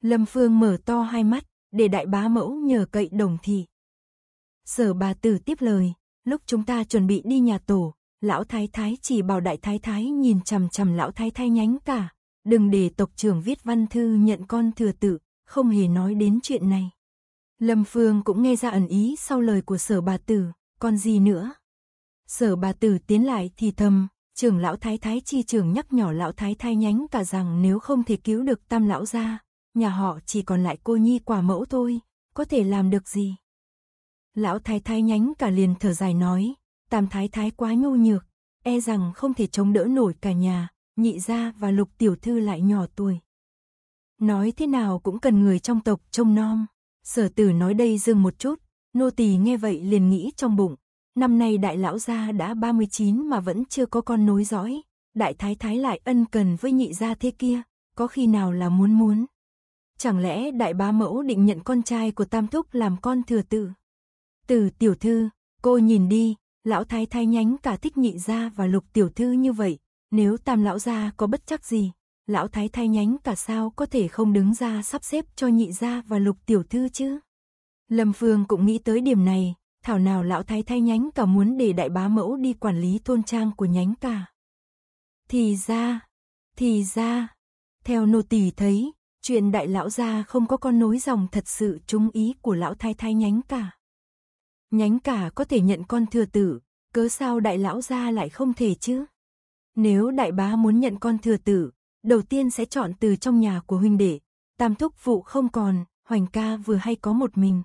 Lâm Phương mở to hai mắt, để đại bá mẫu nhờ cậy đồng thị. Sở bà tử tiếp lời, lúc chúng ta chuẩn bị đi nhà tổ, lão thái thái chỉ bảo đại thái thái nhìn chằm chằm lão thái thái nhánh cả, đừng để tộc trưởng viết văn thư nhận con thừa tự, không hề nói đến chuyện này. Lâm Phương cũng nghe ra ẩn ý sau lời của sở bà tử, còn gì nữa. Sở bà tử tiến lại thì thầm, trưởng lão thái thái chi trưởng nhắc nhỏ lão thái thái nhánh cả rằng nếu không thể cứu được tam lão ra, nhà họ chỉ còn lại cô nhi quả mẫu thôi, có thể làm được gì. Lão thái thái nhánh cả liền thở dài nói, tam thái thái quá nhu nhược, e rằng không thể chống đỡ nổi cả nhà, nhị gia và lục tiểu thư lại nhỏ tuổi, nói thế nào cũng cần người trong tộc trông nom. Sở tử nói đây dừng một chút, nô tỳ nghe vậy liền nghĩ trong bụng. Năm nay đại lão gia đã 39 mà vẫn chưa có con nối dõi, đại thái thái lại ân cần với nhị gia thế kia, có khi nào là muốn muốn. Chẳng lẽ đại ba mẫu định nhận con trai của tam thúc làm con thừa tự? Từ tiểu thư, cô nhìn đi, lão thái thái nhánh cả thích nhị gia và lục tiểu thư như vậy, nếu tam lão gia có bất chắc gì, lão thái thay nhánh cả sao có thể không đứng ra sắp xếp cho nhị gia và lục tiểu thư chứ. Lâm Phương cũng nghĩ tới điểm này, thảo nào lão thái thay nhánh cả muốn để đại bá mẫu đi quản lý thôn trang của nhánh cả. Thì ra, thì ra, theo nô tỳ thấy, chuyện đại lão gia không có con nối dòng thật sự trúng ý của lão thái thay nhánh cả. Nhánh cả có thể nhận con thừa tử, cớ sao đại lão gia lại không thể chứ? Nếu đại bá muốn nhận con thừa tử, đầu tiên sẽ chọn từ trong nhà của huynh đệ, tam thúc vụ không còn, hoành ca vừa hay có một mình.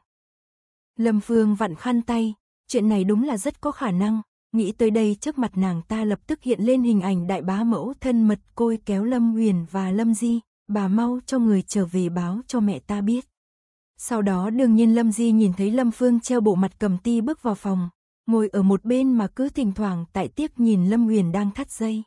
Lâm Phương vặn khăn tay, chuyện này đúng là rất có khả năng, nghĩ tới đây trước mặt nàng ta lập tức hiện lên hình ảnh đại bá mẫu thân mật côi kéo Lâm Huyền và Lâm Di, bà mau cho người trở về báo cho mẹ ta biết. Sau đó đương nhiên Lâm Di nhìn thấy Lâm Phương treo bộ mặt cầm ti bước vào phòng, ngồi ở một bên mà cứ thỉnh thoảng tại tiếc nhìn Lâm Huyền đang thắt dây.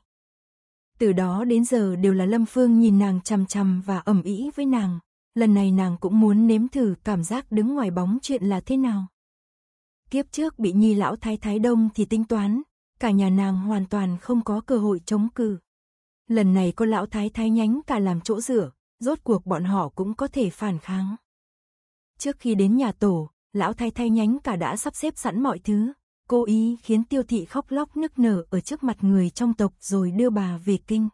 Từ đó đến giờ đều là Lâm Phương nhìn nàng chằm chằm và ẩm ý với nàng. Lần này nàng cũng muốn nếm thử cảm giác đứng ngoài bóng chuyện là thế nào. Kiếp trước bị nhi lão thái thái đông thì tính toán, cả nhà nàng hoàn toàn không có cơ hội chống cự. Lần này có lão thái thái nhánh cả làm chỗ rửa, rốt cuộc bọn họ cũng có thể phản kháng. Trước khi đến nhà tổ, lão thái thái nhánh cả đã sắp xếp sẵn mọi thứ, Cố ý khiến tiêu thị khóc lóc nức nở ở trước mặt người trong tộc rồi đưa bà về kinh.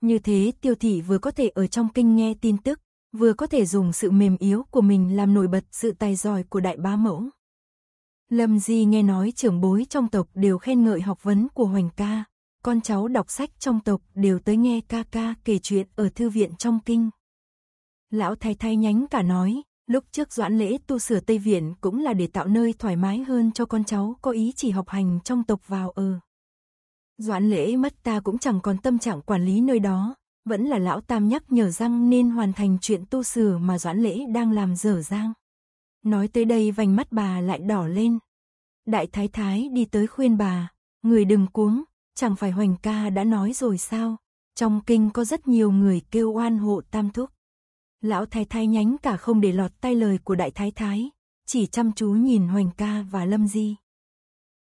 Như thế tiêu thị vừa có thể ở trong kinh nghe tin tức, vừa có thể dùng sự mềm yếu của mình làm nổi bật sự tài giỏi của đại Ba mẫu. Lâm Di nghe nói trưởng bối trong tộc đều khen ngợi học vấn của Hoành ca, con cháu đọc sách trong tộc đều tới nghe ca ca kể chuyện ở thư viện trong kinh. Lão thái thái nhánh cả nói, Lúc trước doãn lễ tu sửa Tây Viện cũng là để tạo nơi thoải mái hơn cho con cháu có ý chỉ học hành trong tộc vào ờ. Doãn lễ mất ta cũng chẳng còn tâm trạng quản lý nơi đó, vẫn là lão tam nhắc nhở rằng nên hoàn thành chuyện tu sửa mà doãn lễ đang làm dở dang. Nói tới đây vành mắt bà lại đỏ lên. Đại thái thái đi tới khuyên bà, người đừng cuống, chẳng phải hoành ca đã nói rồi sao, trong kinh có rất nhiều người kêu oan hộ tam thúc. Lão thái thái nhánh cả không để lọt tay lời của đại thái thái, chỉ chăm chú nhìn Hoành ca và Lâm Di.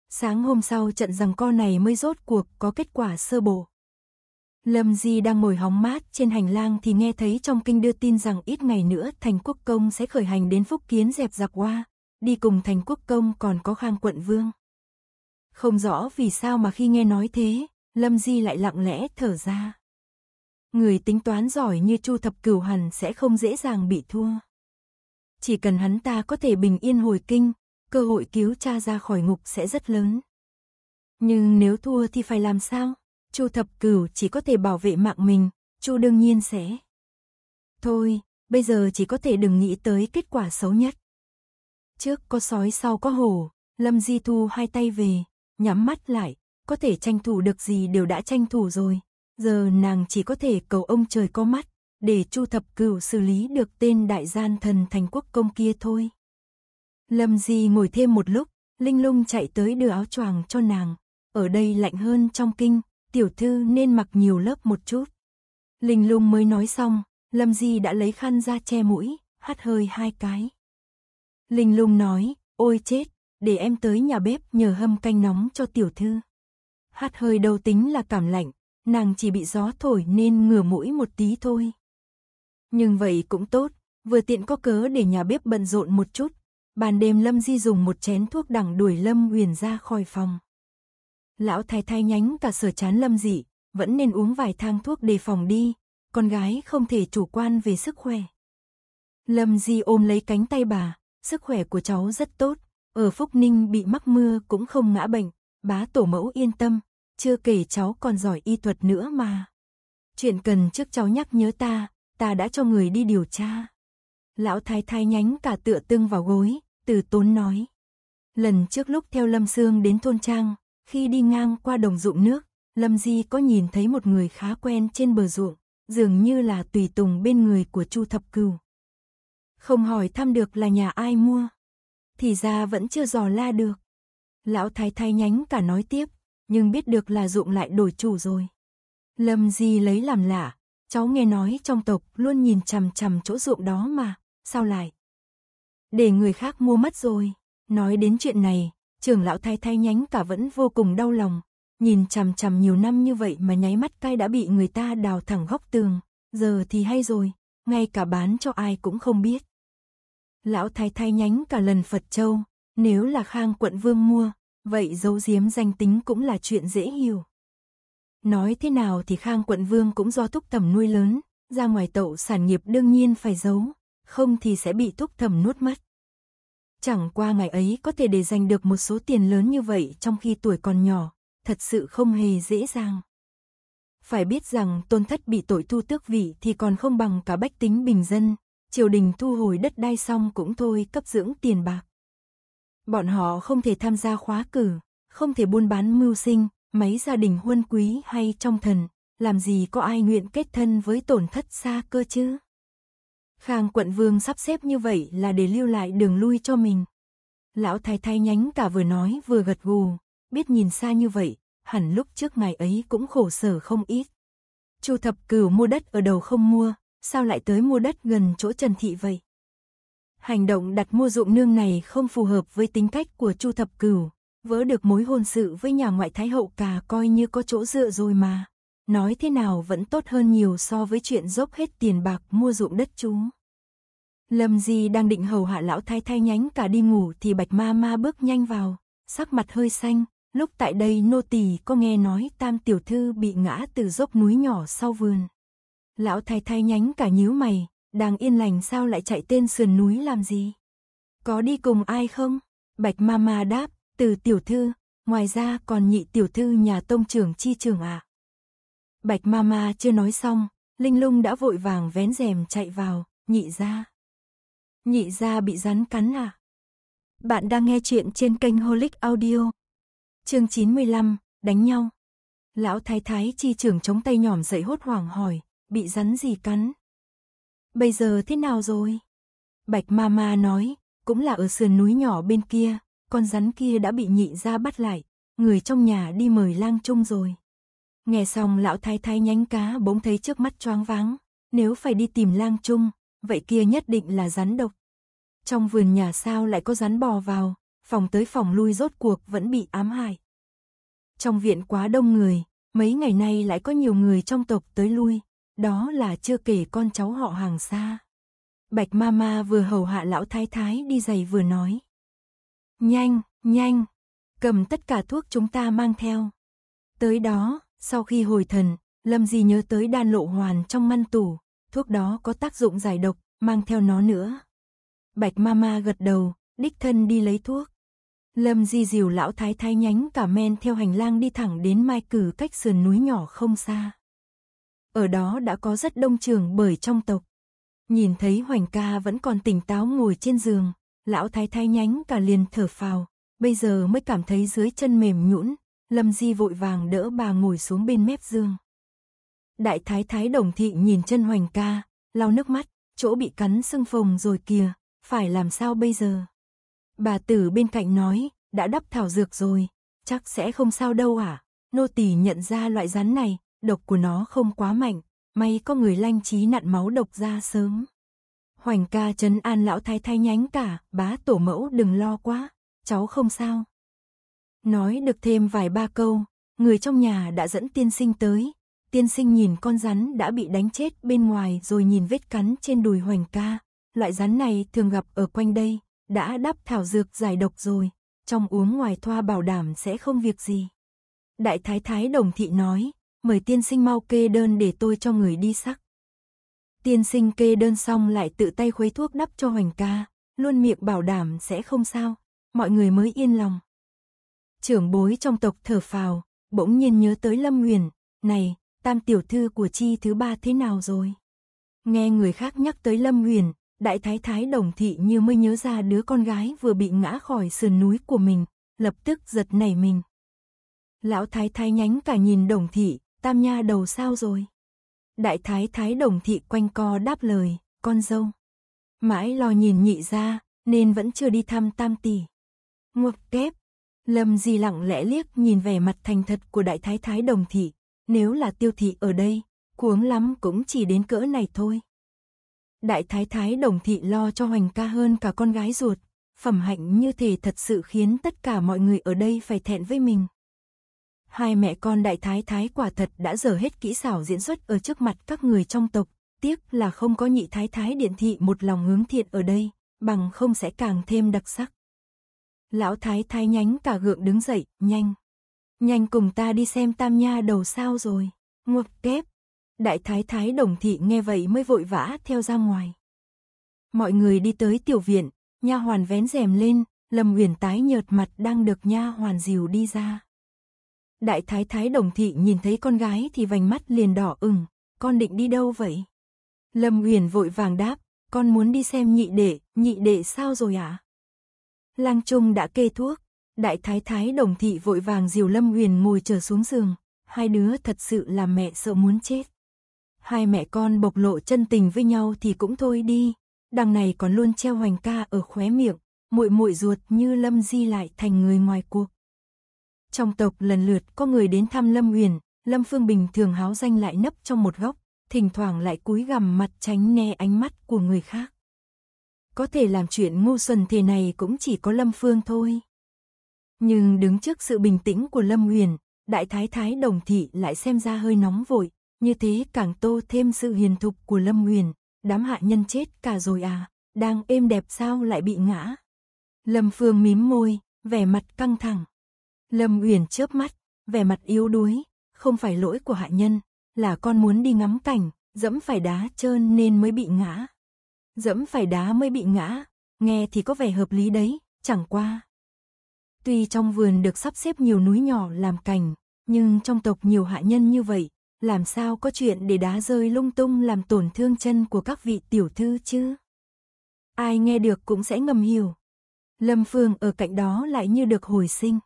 Sáng hôm sau trận rằng co này mới rốt cuộc có kết quả sơ bộ. Lâm Di đang ngồi hóng mát trên hành lang thì nghe thấy trong kinh đưa tin rằng ít ngày nữa thành quốc công sẽ khởi hành đến phúc kiến dẹp giặc qua, đi cùng thành quốc công còn có khang quận vương. Không rõ vì sao mà khi nghe nói thế, Lâm Di lại lặng lẽ thở ra. Người tính toán giỏi như Chu Thập Cửu hẳn sẽ không dễ dàng bị thua. Chỉ cần hắn ta có thể bình yên hồi kinh, cơ hội cứu cha ra khỏi ngục sẽ rất lớn. Nhưng nếu thua thì phải làm sao? Chu Thập Cửu chỉ có thể bảo vệ mạng mình, Chu đương nhiên sẽ. Thôi, bây giờ chỉ có thể đừng nghĩ tới kết quả xấu nhất. Trước có sói sau có hổ, Lâm Di Thu hai tay về, nhắm mắt lại, có thể tranh thủ được gì đều đã tranh thủ rồi, Giờ nàng chỉ có thể cầu ông trời có mắt, để Chu Thập Cửu xử lý được tên đại gian thần thành quốc công kia thôi. Lâm Di ngồi thêm một lúc, Linh Lung chạy tới đưa áo choàng cho nàng. Ở đây lạnh hơn trong kinh, tiểu thư nên mặc nhiều lớp một chút. Linh Lung mới nói xong, Lâm Di đã lấy khăn ra che mũi, hắt hơi hai cái. Linh Lung nói, ôi chết, để em tới nhà bếp nhờ hâm canh nóng cho tiểu thư. hát hơi đầu tính là cảm lạnh, nàng chỉ bị gió thổi nên ngửa mũi một tí thôi. Nhưng vậy cũng tốt, vừa tiện có cớ để nhà bếp bận rộn một chút. Ban đêm Lâm Di dùng một chén thuốc đằng đuổi Lâm Huyền ra khỏi phòng. Lão thái thái nhánh cả sở chán Lâm dị, vẫn nên uống vài thang thuốc đề phòng đi, con gái không thể chủ quan về sức khỏe. Lâm Di ôm lấy cánh tay bà, sức khỏe của cháu rất tốt, ở Phúc Ninh bị mắc mưa cũng không ngã bệnh, bá tổ mẫu yên tâm, chưa kể cháu còn giỏi y thuật nữa mà. Chuyện cần trước cháu nhắc nhớ ta, ta đã cho người đi điều tra. Lão thái thái nhánh cả tựa tưng vào gối, từ tốn nói. Lần trước lúc theo Lâm Sương đến thôn Trang, khi đi ngang qua đồng ruộng nước, Lâm Di có nhìn thấy một người khá quen trên bờ ruộng, dường như là tùy tùng bên người của Chu Thập Cừu. Không hỏi thăm được là nhà ai mua, thì ra vẫn chưa dò la được. Lão thái thái nhánh cả nói tiếp, nhưng biết được là dụng lại đổi chủ rồi. Lâm Di lấy làm lạ, cháu nghe nói trong tộc luôn nhìn chằm chằm chỗ ruộng đó mà, sao lại? Để người khác mua mất rồi. Nói đến chuyện này, trưởng lão thay thay nhánh cả vẫn vô cùng đau lòng. Nhìn chằm chằm nhiều năm như vậy mà nháy mắt cay đã bị người ta đào thẳng góc tường. Giờ thì hay rồi, ngay cả bán cho ai cũng không biết. Lão thay thay nhánh cả lần Phật Châu, nếu là Khang quận vương mua, Vậy giấu giếm danh tính cũng là chuyện dễ hiểu. Nói thế nào thì Khang quận vương cũng do thúc thẩm nuôi lớn, ra ngoài tậu sản nghiệp đương nhiên phải giấu, không thì sẽ bị thúc thẩm nuốt mất. Chẳng qua ngày ấy có thể để giành được một số tiền lớn như vậy trong khi tuổi còn nhỏ, thật sự không hề dễ dàng. Phải biết rằng tôn thất bị tội thu tước vị thì còn không bằng cả bách tính bình dân, triều đình thu hồi đất đai xong cũng thôi cấp dưỡng tiền bạc. Bọn họ không thể tham gia khóa cử, không thể buôn bán mưu sinh, mấy gia đình huân quý hay trong thần, làm gì có ai nguyện kết thân với tổn thất xa cơ chứ. Khang quận vương sắp xếp như vậy là để lưu lại đường lui cho mình. Lão thái thái nhánh cả vừa nói vừa gật gù, biết nhìn xa như vậy, hẳn lúc trước ngày ấy cũng khổ sở không ít. Chu thập cửu mua đất ở đầu không mua, sao lại tới mua đất gần chỗ Trần Thị vậy? hành động đặt mua dụng nương này không phù hợp với tính cách của Chu Thập Cửu, vỡ được mối hôn sự với nhà ngoại thái hậu cả coi như có chỗ dựa rồi mà. Nói thế nào vẫn tốt hơn nhiều so với chuyện dốc hết tiền bạc mua dụng đất chú Lâm Di đang định hầu hạ lão thái thay nhánh cả đi ngủ thì Bạch Ma Ma bước nhanh vào, sắc mặt hơi xanh, lúc tại đây nô tỳ có nghe nói tam tiểu thư bị ngã từ dốc núi nhỏ sau vườn. Lão thái thay nhánh cả nhíu mày, đang yên lành sao lại chạy tên sườn núi làm gì? Có đi cùng ai không? Bạch Mama đáp, từ tiểu thư, ngoài ra còn nhị tiểu thư nhà tông trưởng chi trưởng à. Bạch Mama chưa nói xong, Linh Lung đã vội vàng vén rèm chạy vào, nhị ra. Nhị ra bị rắn cắn à? Bạn đang nghe chuyện trên kênh Holic Audio. Chương 95, đánh nhau. Lão thái thái chi trưởng chống tay nhỏm dậy hốt hoảng hỏi, bị rắn gì cắn? Bây giờ thế nào rồi? Bạch Mama nói, cũng là ở sườn núi nhỏ bên kia, con rắn kia đã bị nhị ra bắt lại, người trong nhà đi mời lang trung rồi. Nghe xong lão thái thái nhánh cá bỗng thấy trước mắt choáng váng, nếu phải đi tìm lang trung, vậy kia nhất định là rắn độc. Trong vườn nhà sao lại có rắn bò vào, phòng tới phòng lui rốt cuộc vẫn bị ám hại. Trong viện quá đông người, mấy ngày nay lại có nhiều người trong tộc tới lui, đó là chưa kể con cháu họ hàng xa. Bạch Mama vừa hầu hạ lão thái thái đi giày vừa nói. Nhanh, nhanh, cầm tất cả thuốc chúng ta mang theo. Tới đó, sau khi hồi thần, Lâm Di nhớ tới đan lộ hoàn trong ngăn tủ, thuốc đó có tác dụng giải độc, mang theo nó nữa. Bạch Mama gật đầu, đích thân đi lấy thuốc. Lâm Di dìu lão thái thái nhánh cả men theo hành lang đi thẳng đến mai cử cách sườn núi nhỏ không xa ở đó đã có rất đông trường bởi trong tộc. Nhìn thấy Hoành ca vẫn còn tỉnh táo ngồi trên giường, lão thái thái nhánh cả liền thở phào, bây giờ mới cảm thấy dưới chân mềm nhũn, Lâm Di vội vàng đỡ bà ngồi xuống bên mép giường. Đại thái thái đồng thị nhìn chân Hoành ca, lau nước mắt, chỗ bị cắn sưng phồng rồi kìa, phải làm sao bây giờ? Bà tử bên cạnh nói, đã đắp thảo dược rồi, chắc sẽ không sao đâu à? Nô tỳ nhận ra loại rắn này, độc của nó không quá mạnh, may có người lanh trí nặn máu độc ra sớm. Hoành ca trấn an lão thái thái nhánh cả, bá tổ mẫu đừng lo quá, cháu không sao. Nói được thêm vài ba câu, người trong nhà đã dẫn tiên sinh tới. Tiên sinh nhìn con rắn đã bị đánh chết bên ngoài rồi nhìn vết cắn trên đùi hoành ca. Loại rắn này thường gặp ở quanh đây, đã đắp thảo dược giải độc rồi, trong uống ngoài thoa bảo đảm sẽ không việc gì. Đại thái thái đồng thị nói, mời tiên sinh mau kê đơn để tôi cho người đi sắc. Tiên sinh kê đơn xong lại tự tay khuấy thuốc đắp cho Hoành ca, luôn miệng bảo đảm sẽ không sao, mọi người mới yên lòng. Trưởng bối trong tộc thở phào, bỗng nhiên nhớ tới Lâm Huyền, này, tam tiểu thư của chi thứ ba thế nào rồi? Nghe người khác nhắc tới Lâm Huyền, đại thái thái đồng thị như mới nhớ ra đứa con gái vừa bị ngã khỏi sườn núi của mình, lập tức giật nảy mình. Lão thái thái nhánh cả nhìn đồng thị, Tam Nha đầu sao rồi? Đại thái thái đồng thị quanh co đáp lời, con dâu. Mãi lo nhìn nhị ra, nên vẫn chưa đi thăm tam tỷ. Ngược kép, Lâm Di lặng lẽ liếc nhìn vẻ mặt thành thật của đại thái thái đồng thị, nếu là tiêu thị ở đây, cuống lắm cũng chỉ đến cỡ này thôi. Đại thái thái đồng thị lo cho hoành ca hơn cả con gái ruột, phẩm hạnh như thể thật sự khiến tất cả mọi người ở đây phải thẹn với mình hai mẹ con đại thái thái quả thật đã dở hết kỹ xảo diễn xuất ở trước mặt các người trong tộc, tiếc là không có nhị thái thái điện thị một lòng hướng thiện ở đây, bằng không sẽ càng thêm đặc sắc. Lão thái thái nhánh cả gượng đứng dậy, nhanh. Nhanh cùng ta đi xem tam nha đầu sao rồi, ngược kép. Đại thái thái đồng thị nghe vậy mới vội vã theo ra ngoài. Mọi người đi tới tiểu viện, nha hoàn vén rèm lên, Lâm Uyển tái nhợt mặt đang được nha hoàn dìu đi ra. Đại thái thái đồng thị nhìn thấy con gái thì vành mắt liền đỏ ửng, con định đi đâu vậy? Lâm Uyển vội vàng đáp, con muốn đi xem nhị đệ, nhị đệ sao rồi ạ? À? Lang Trung đã kê thuốc, đại thái thái đồng thị vội vàng dìu Lâm Uyển ngồi trở xuống giường, hai đứa thật sự là mẹ sợ muốn chết. Hai mẹ con bộc lộ chân tình với nhau thì cũng thôi đi, đằng này còn luôn treo hoành ca ở khóe miệng, muội muội ruột như Lâm Di lại thành người ngoài cuộc. Trong tộc lần lượt có người đến thăm Lâm Huyền, Lâm Phương Bình thường háo danh lại nấp trong một góc, thỉnh thoảng lại cúi gằm mặt tránh né ánh mắt của người khác. Có thể làm chuyện ngu xuẩn thế này cũng chỉ có Lâm Phương thôi. Nhưng đứng trước sự bình tĩnh của Lâm Huyền, Đại Thái Thái Đồng Thị lại xem ra hơi nóng vội, như thế càng tô thêm sự hiền thục của Lâm Huyền, đám hạ nhân chết cả rồi à, đang êm đẹp sao lại bị ngã. Lâm Phương mím môi, vẻ mặt căng thẳng. Lâm Uyển chớp mắt, vẻ mặt yếu đuối, không phải lỗi của hạ nhân, là con muốn đi ngắm cảnh, dẫm phải đá trơn nên mới bị ngã. Dẫm phải đá mới bị ngã, nghe thì có vẻ hợp lý đấy, chẳng qua. Tuy trong vườn được sắp xếp nhiều núi nhỏ làm cảnh, nhưng trong tộc nhiều hạ nhân như vậy, làm sao có chuyện để đá rơi lung tung làm tổn thương chân của các vị tiểu thư chứ? Ai nghe được cũng sẽ ngầm hiểu. Lâm Phương ở cạnh đó lại như được hồi sinh.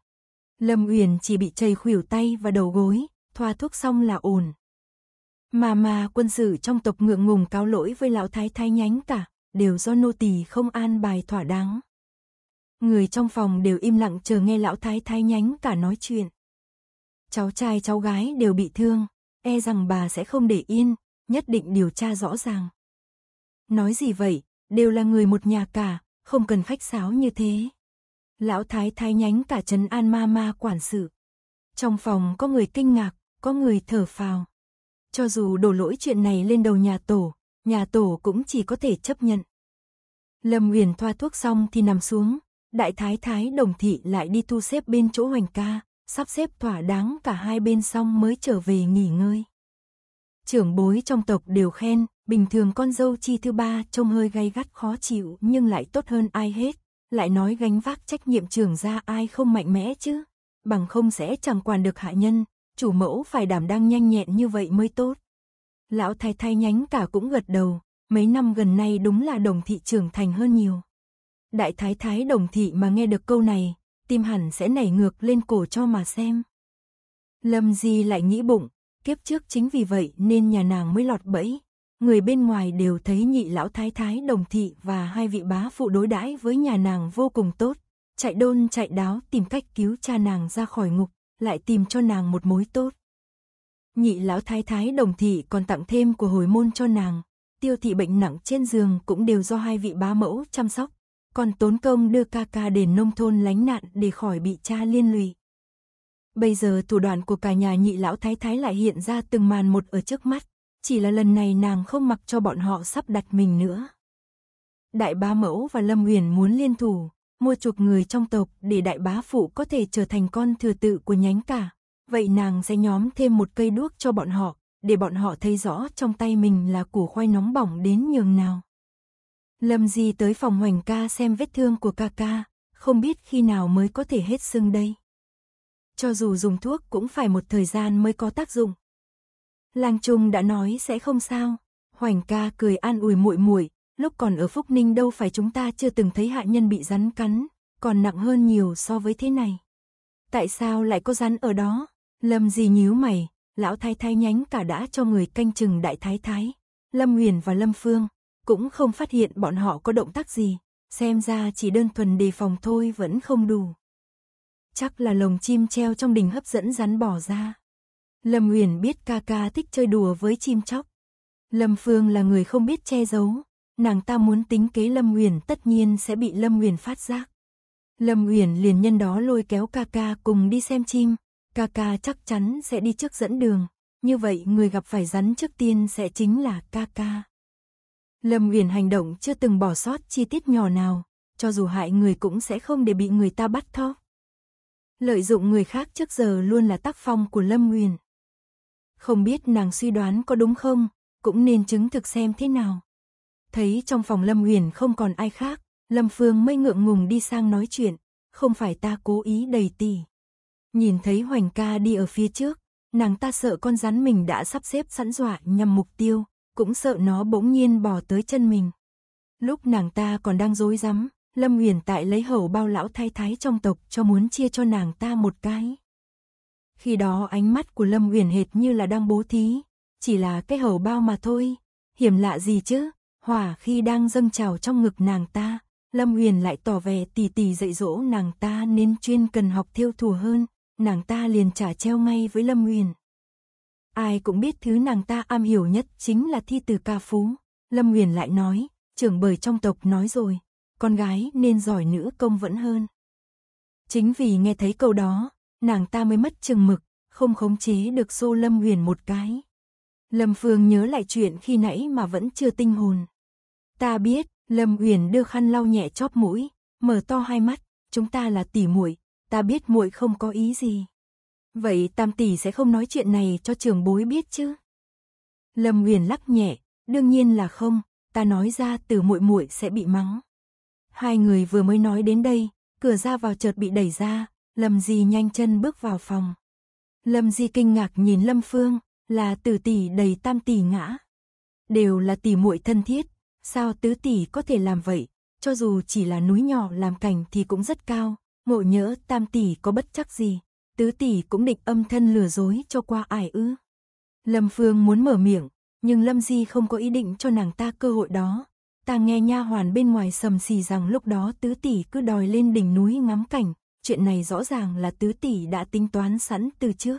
Lâm Uyển chỉ bị chầy khuỷu tay và đầu gối, thoa thuốc xong là ổn. Mà mà quân sự trong tộc ngượng ngùng cao lỗi với lão thái thái nhánh cả, đều do nô tỳ không an bài thỏa đáng. Người trong phòng đều im lặng chờ nghe lão thái thái nhánh cả nói chuyện. Cháu trai cháu gái đều bị thương, e rằng bà sẽ không để yên, nhất định điều tra rõ ràng. Nói gì vậy, đều là người một nhà cả, không cần khách sáo như thế. Lão thái thái nhánh cả trấn an ma ma quản sự. Trong phòng có người kinh ngạc, có người thở phào. Cho dù đổ lỗi chuyện này lên đầu nhà tổ, nhà tổ cũng chỉ có thể chấp nhận. Lâm Uyển thoa thuốc xong thì nằm xuống, đại thái thái đồng thị lại đi thu xếp bên chỗ hoành ca, sắp xếp thỏa đáng cả hai bên xong mới trở về nghỉ ngơi. Trưởng bối trong tộc đều khen, bình thường con dâu chi thứ ba trông hơi gay gắt khó chịu nhưng lại tốt hơn ai hết lại nói gánh vác trách nhiệm trưởng ra ai không mạnh mẽ chứ, bằng không sẽ chẳng quản được hạ nhân, chủ mẫu phải đảm đang nhanh nhẹn như vậy mới tốt. Lão thái thái nhánh cả cũng gật đầu, mấy năm gần nay đúng là đồng thị trưởng thành hơn nhiều. Đại thái thái đồng thị mà nghe được câu này, tim hẳn sẽ nảy ngược lên cổ cho mà xem. Lâm Di lại nghĩ bụng, kiếp trước chính vì vậy nên nhà nàng mới lọt bẫy, người bên ngoài đều thấy nhị lão thái thái đồng thị và hai vị bá phụ đối đãi với nhà nàng vô cùng tốt, chạy đôn chạy đáo tìm cách cứu cha nàng ra khỏi ngục, lại tìm cho nàng một mối tốt. Nhị lão thái thái đồng thị còn tặng thêm của hồi môn cho nàng, tiêu thị bệnh nặng trên giường cũng đều do hai vị bá mẫu chăm sóc, còn tốn công đưa ca ca đến nông thôn lánh nạn để khỏi bị cha liên lụy. Bây giờ thủ đoạn của cả nhà nhị lão thái thái lại hiện ra từng màn một ở trước mắt, chỉ là lần này nàng không mặc cho bọn họ sắp đặt mình nữa. Đại bá mẫu và Lâm Uyển muốn liên thủ, mua chuộc người trong tộc để đại bá phụ có thể trở thành con thừa tự của nhánh cả. Vậy nàng sẽ nhóm thêm một cây đuốc cho bọn họ, để bọn họ thấy rõ trong tay mình là củ khoai nóng bỏng đến nhường nào. Lâm Di tới phòng hoành ca xem vết thương của ca ca, không biết khi nào mới có thể hết sưng đây. Cho dù dùng thuốc cũng phải một thời gian mới có tác dụng, Lang Trung đã nói sẽ không sao. Hoành ca cười an ủi muội muội, lúc còn ở Phúc Ninh đâu phải chúng ta chưa từng thấy hạ nhân bị rắn cắn, còn nặng hơn nhiều so với thế này. Tại sao lại có rắn ở đó? Lâm gì nhíu mày, lão thái thái nhánh cả đã cho người canh chừng đại thái thái. Lâm Huyền và Lâm Phương cũng không phát hiện bọn họ có động tác gì, xem ra chỉ đơn thuần đề phòng thôi vẫn không đủ. Chắc là lồng chim treo trong đình hấp dẫn rắn bỏ ra. Lâm Uyển biết ca ca thích chơi đùa với chim chóc. Lâm Phương là người không biết che giấu, nàng ta muốn tính kế Lâm Uyển tất nhiên sẽ bị Lâm Uyển phát giác. Lâm Uyển liền nhân đó lôi kéo ca ca cùng đi xem chim, ca ca chắc chắn sẽ đi trước dẫn đường, như vậy người gặp phải rắn trước tiên sẽ chính là ca ca. Lâm Uyển hành động chưa từng bỏ sót chi tiết nhỏ nào, cho dù hại người cũng sẽ không để bị người ta bắt thóp. Lợi dụng người khác trước giờ luôn là tác phong của Lâm Uyển. Không biết nàng suy đoán có đúng không, cũng nên chứng thực xem thế nào. Thấy trong phòng Lâm Uyển không còn ai khác, Lâm Phương mới ngượng ngùng đi sang nói chuyện, không phải ta cố ý đầy tỉ. Nhìn thấy Hoành ca đi ở phía trước, nàng ta sợ con rắn mình đã sắp xếp sẵn dọa nhằm mục tiêu, cũng sợ nó bỗng nhiên bò tới chân mình. Lúc nàng ta còn đang dối rắm Lâm Uyển tại lấy hầu bao lão thái thái trong tộc cho muốn chia cho nàng ta một cái. Khi đó ánh mắt của Lâm Uyển hệt như là đang bố thí, chỉ là cái hầu bao mà thôi, hiểm lạ gì chứ? Hỏa khi đang dâng trào trong ngực nàng ta, Lâm Uyển lại tỏ vẻ tỉ tỉ dạy dỗ nàng ta nên chuyên cần học thiêu thùa hơn, nàng ta liền trả treo ngay với Lâm Uyển. Ai cũng biết thứ nàng ta am hiểu nhất chính là thi từ ca phú. Lâm Uyển lại nói, trưởng bởi trong tộc nói rồi, con gái nên giỏi nữ công vẫn hơn. Chính vì nghe thấy câu đó, nàng ta mới mất chừng mực, không khống chế được xô Lâm Huyền một cái. Lâm Phương nhớ lại chuyện khi nãy mà vẫn chưa tinh hồn. Ta biết, Lâm huyền đưa khăn lau nhẹ chóp mũi, mở to hai mắt, chúng ta là tỷ muội, ta biết muội không có ý gì. Vậy Tam tỷ sẽ không nói chuyện này cho trưởng bối biết chứ? Lâm huyền lắc nhẹ, đương nhiên là không, ta nói ra từ muội muội sẽ bị mắng. Hai người vừa mới nói đến đây, cửa ra vào chợt bị đẩy ra, Lâm Di nhanh chân bước vào phòng. Lâm Di kinh ngạc nhìn Lâm Phương, là tử tỷ đầy tam tỷ ngã. Đều là tỷ muội thân thiết, sao tứ tỷ có thể làm vậy, cho dù chỉ là núi nhỏ làm cảnh thì cũng rất cao, ngộ nhỡ tam tỷ có bất chắc gì, tứ tỷ cũng định âm thân lừa dối cho qua ải ư. Lâm Phương muốn mở miệng, nhưng Lâm Di không có ý định cho nàng ta cơ hội đó. Ta nghe nha hoàn bên ngoài sầm xì rằng lúc đó tứ tỷ cứ đòi lên đỉnh núi ngắm cảnh, chuyện này rõ ràng là tứ tỷ đã tính toán sẵn từ trước.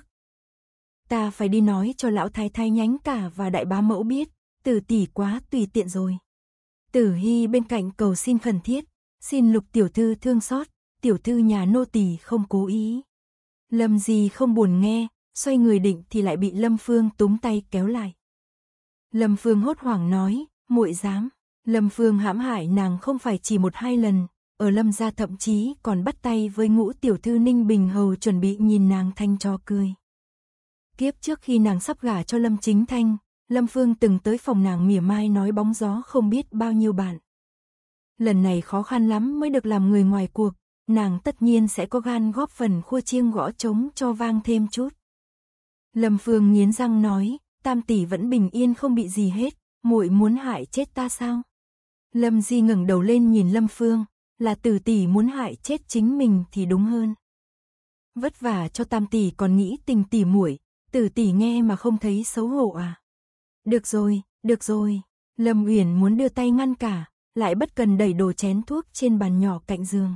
Ta phải đi nói cho lão thái thái nhánh cả và đại bá mẫu biết, tử tỷ quá tùy tiện rồi. Tử Hy bên cạnh cầu xin khẩn thiết, xin lục tiểu thư thương xót, tiểu thư nhà nô tỳ không cố ý. Lâm Di không buồn nghe, xoay người định thì lại bị Lâm Phương túm tay kéo lại. Lâm Phương hốt hoảng nói, muội dám, Lâm Phương hãm hại nàng không phải chỉ một hai lần, ở lâm gia thậm chí còn bắt tay với ngũ tiểu thư Ninh Bình Hầu chuẩn bị nhìn nàng thanh cho cười. Kiếp trước khi nàng sắp gả cho Lâm Chính Thanh, Lâm Phương từng tới phòng nàng mỉa mai nói bóng gió không biết bao nhiêu bạn. Lần này khó khăn lắm mới được làm người ngoài cuộc, nàng tất nhiên sẽ có gan góp phần khua chiêng gõ trống cho vang thêm chút. Lâm Phương nghiến răng nói, tam tỷ vẫn bình yên không bị gì hết, muội muốn hại chết ta sao? Lâm Di ngẩng đầu lên nhìn Lâm Phương, là tử tỷ muốn hại chết chính mình thì đúng hơn. Vất vả cho tam tỷ còn nghĩ tình tỷ muội, tử tỷ nghe mà không thấy xấu hổ à. Được rồi, được rồi, Lâm Uyển muốn đưa tay ngăn cả, lại bất cần đẩy đồ chén thuốc trên bàn nhỏ cạnh giường.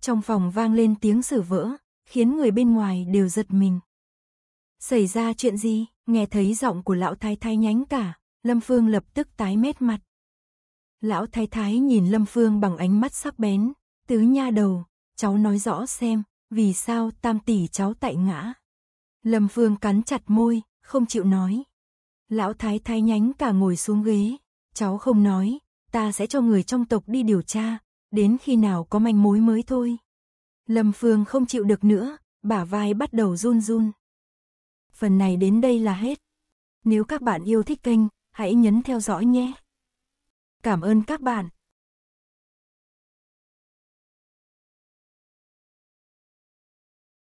Trong phòng vang lên tiếng sử vỡ, khiến người bên ngoài đều giật mình. Xảy ra chuyện gì? Nghe thấy giọng của lão thái thái nhánh cả, Lâm Phương lập tức tái mét mặt. Lão thái thái nhìn Lâm Phương bằng ánh mắt sắc bén, tứ nha đầu, cháu nói rõ xem, vì sao tam tỷ cháu tại ngã. Lâm Phương cắn chặt môi, không chịu nói. Lão thái thái nhánh cả ngồi xuống ghế, cháu không nói, ta sẽ cho người trong tộc đi điều tra, đến khi nào có manh mối mới thôi. Lâm Phương không chịu được nữa, bả vai bắt đầu run run. Phần này đến đây là hết. Nếu các bạn yêu thích kênh, hãy nhấn theo dõi nhé. Cảm ơn các bạn.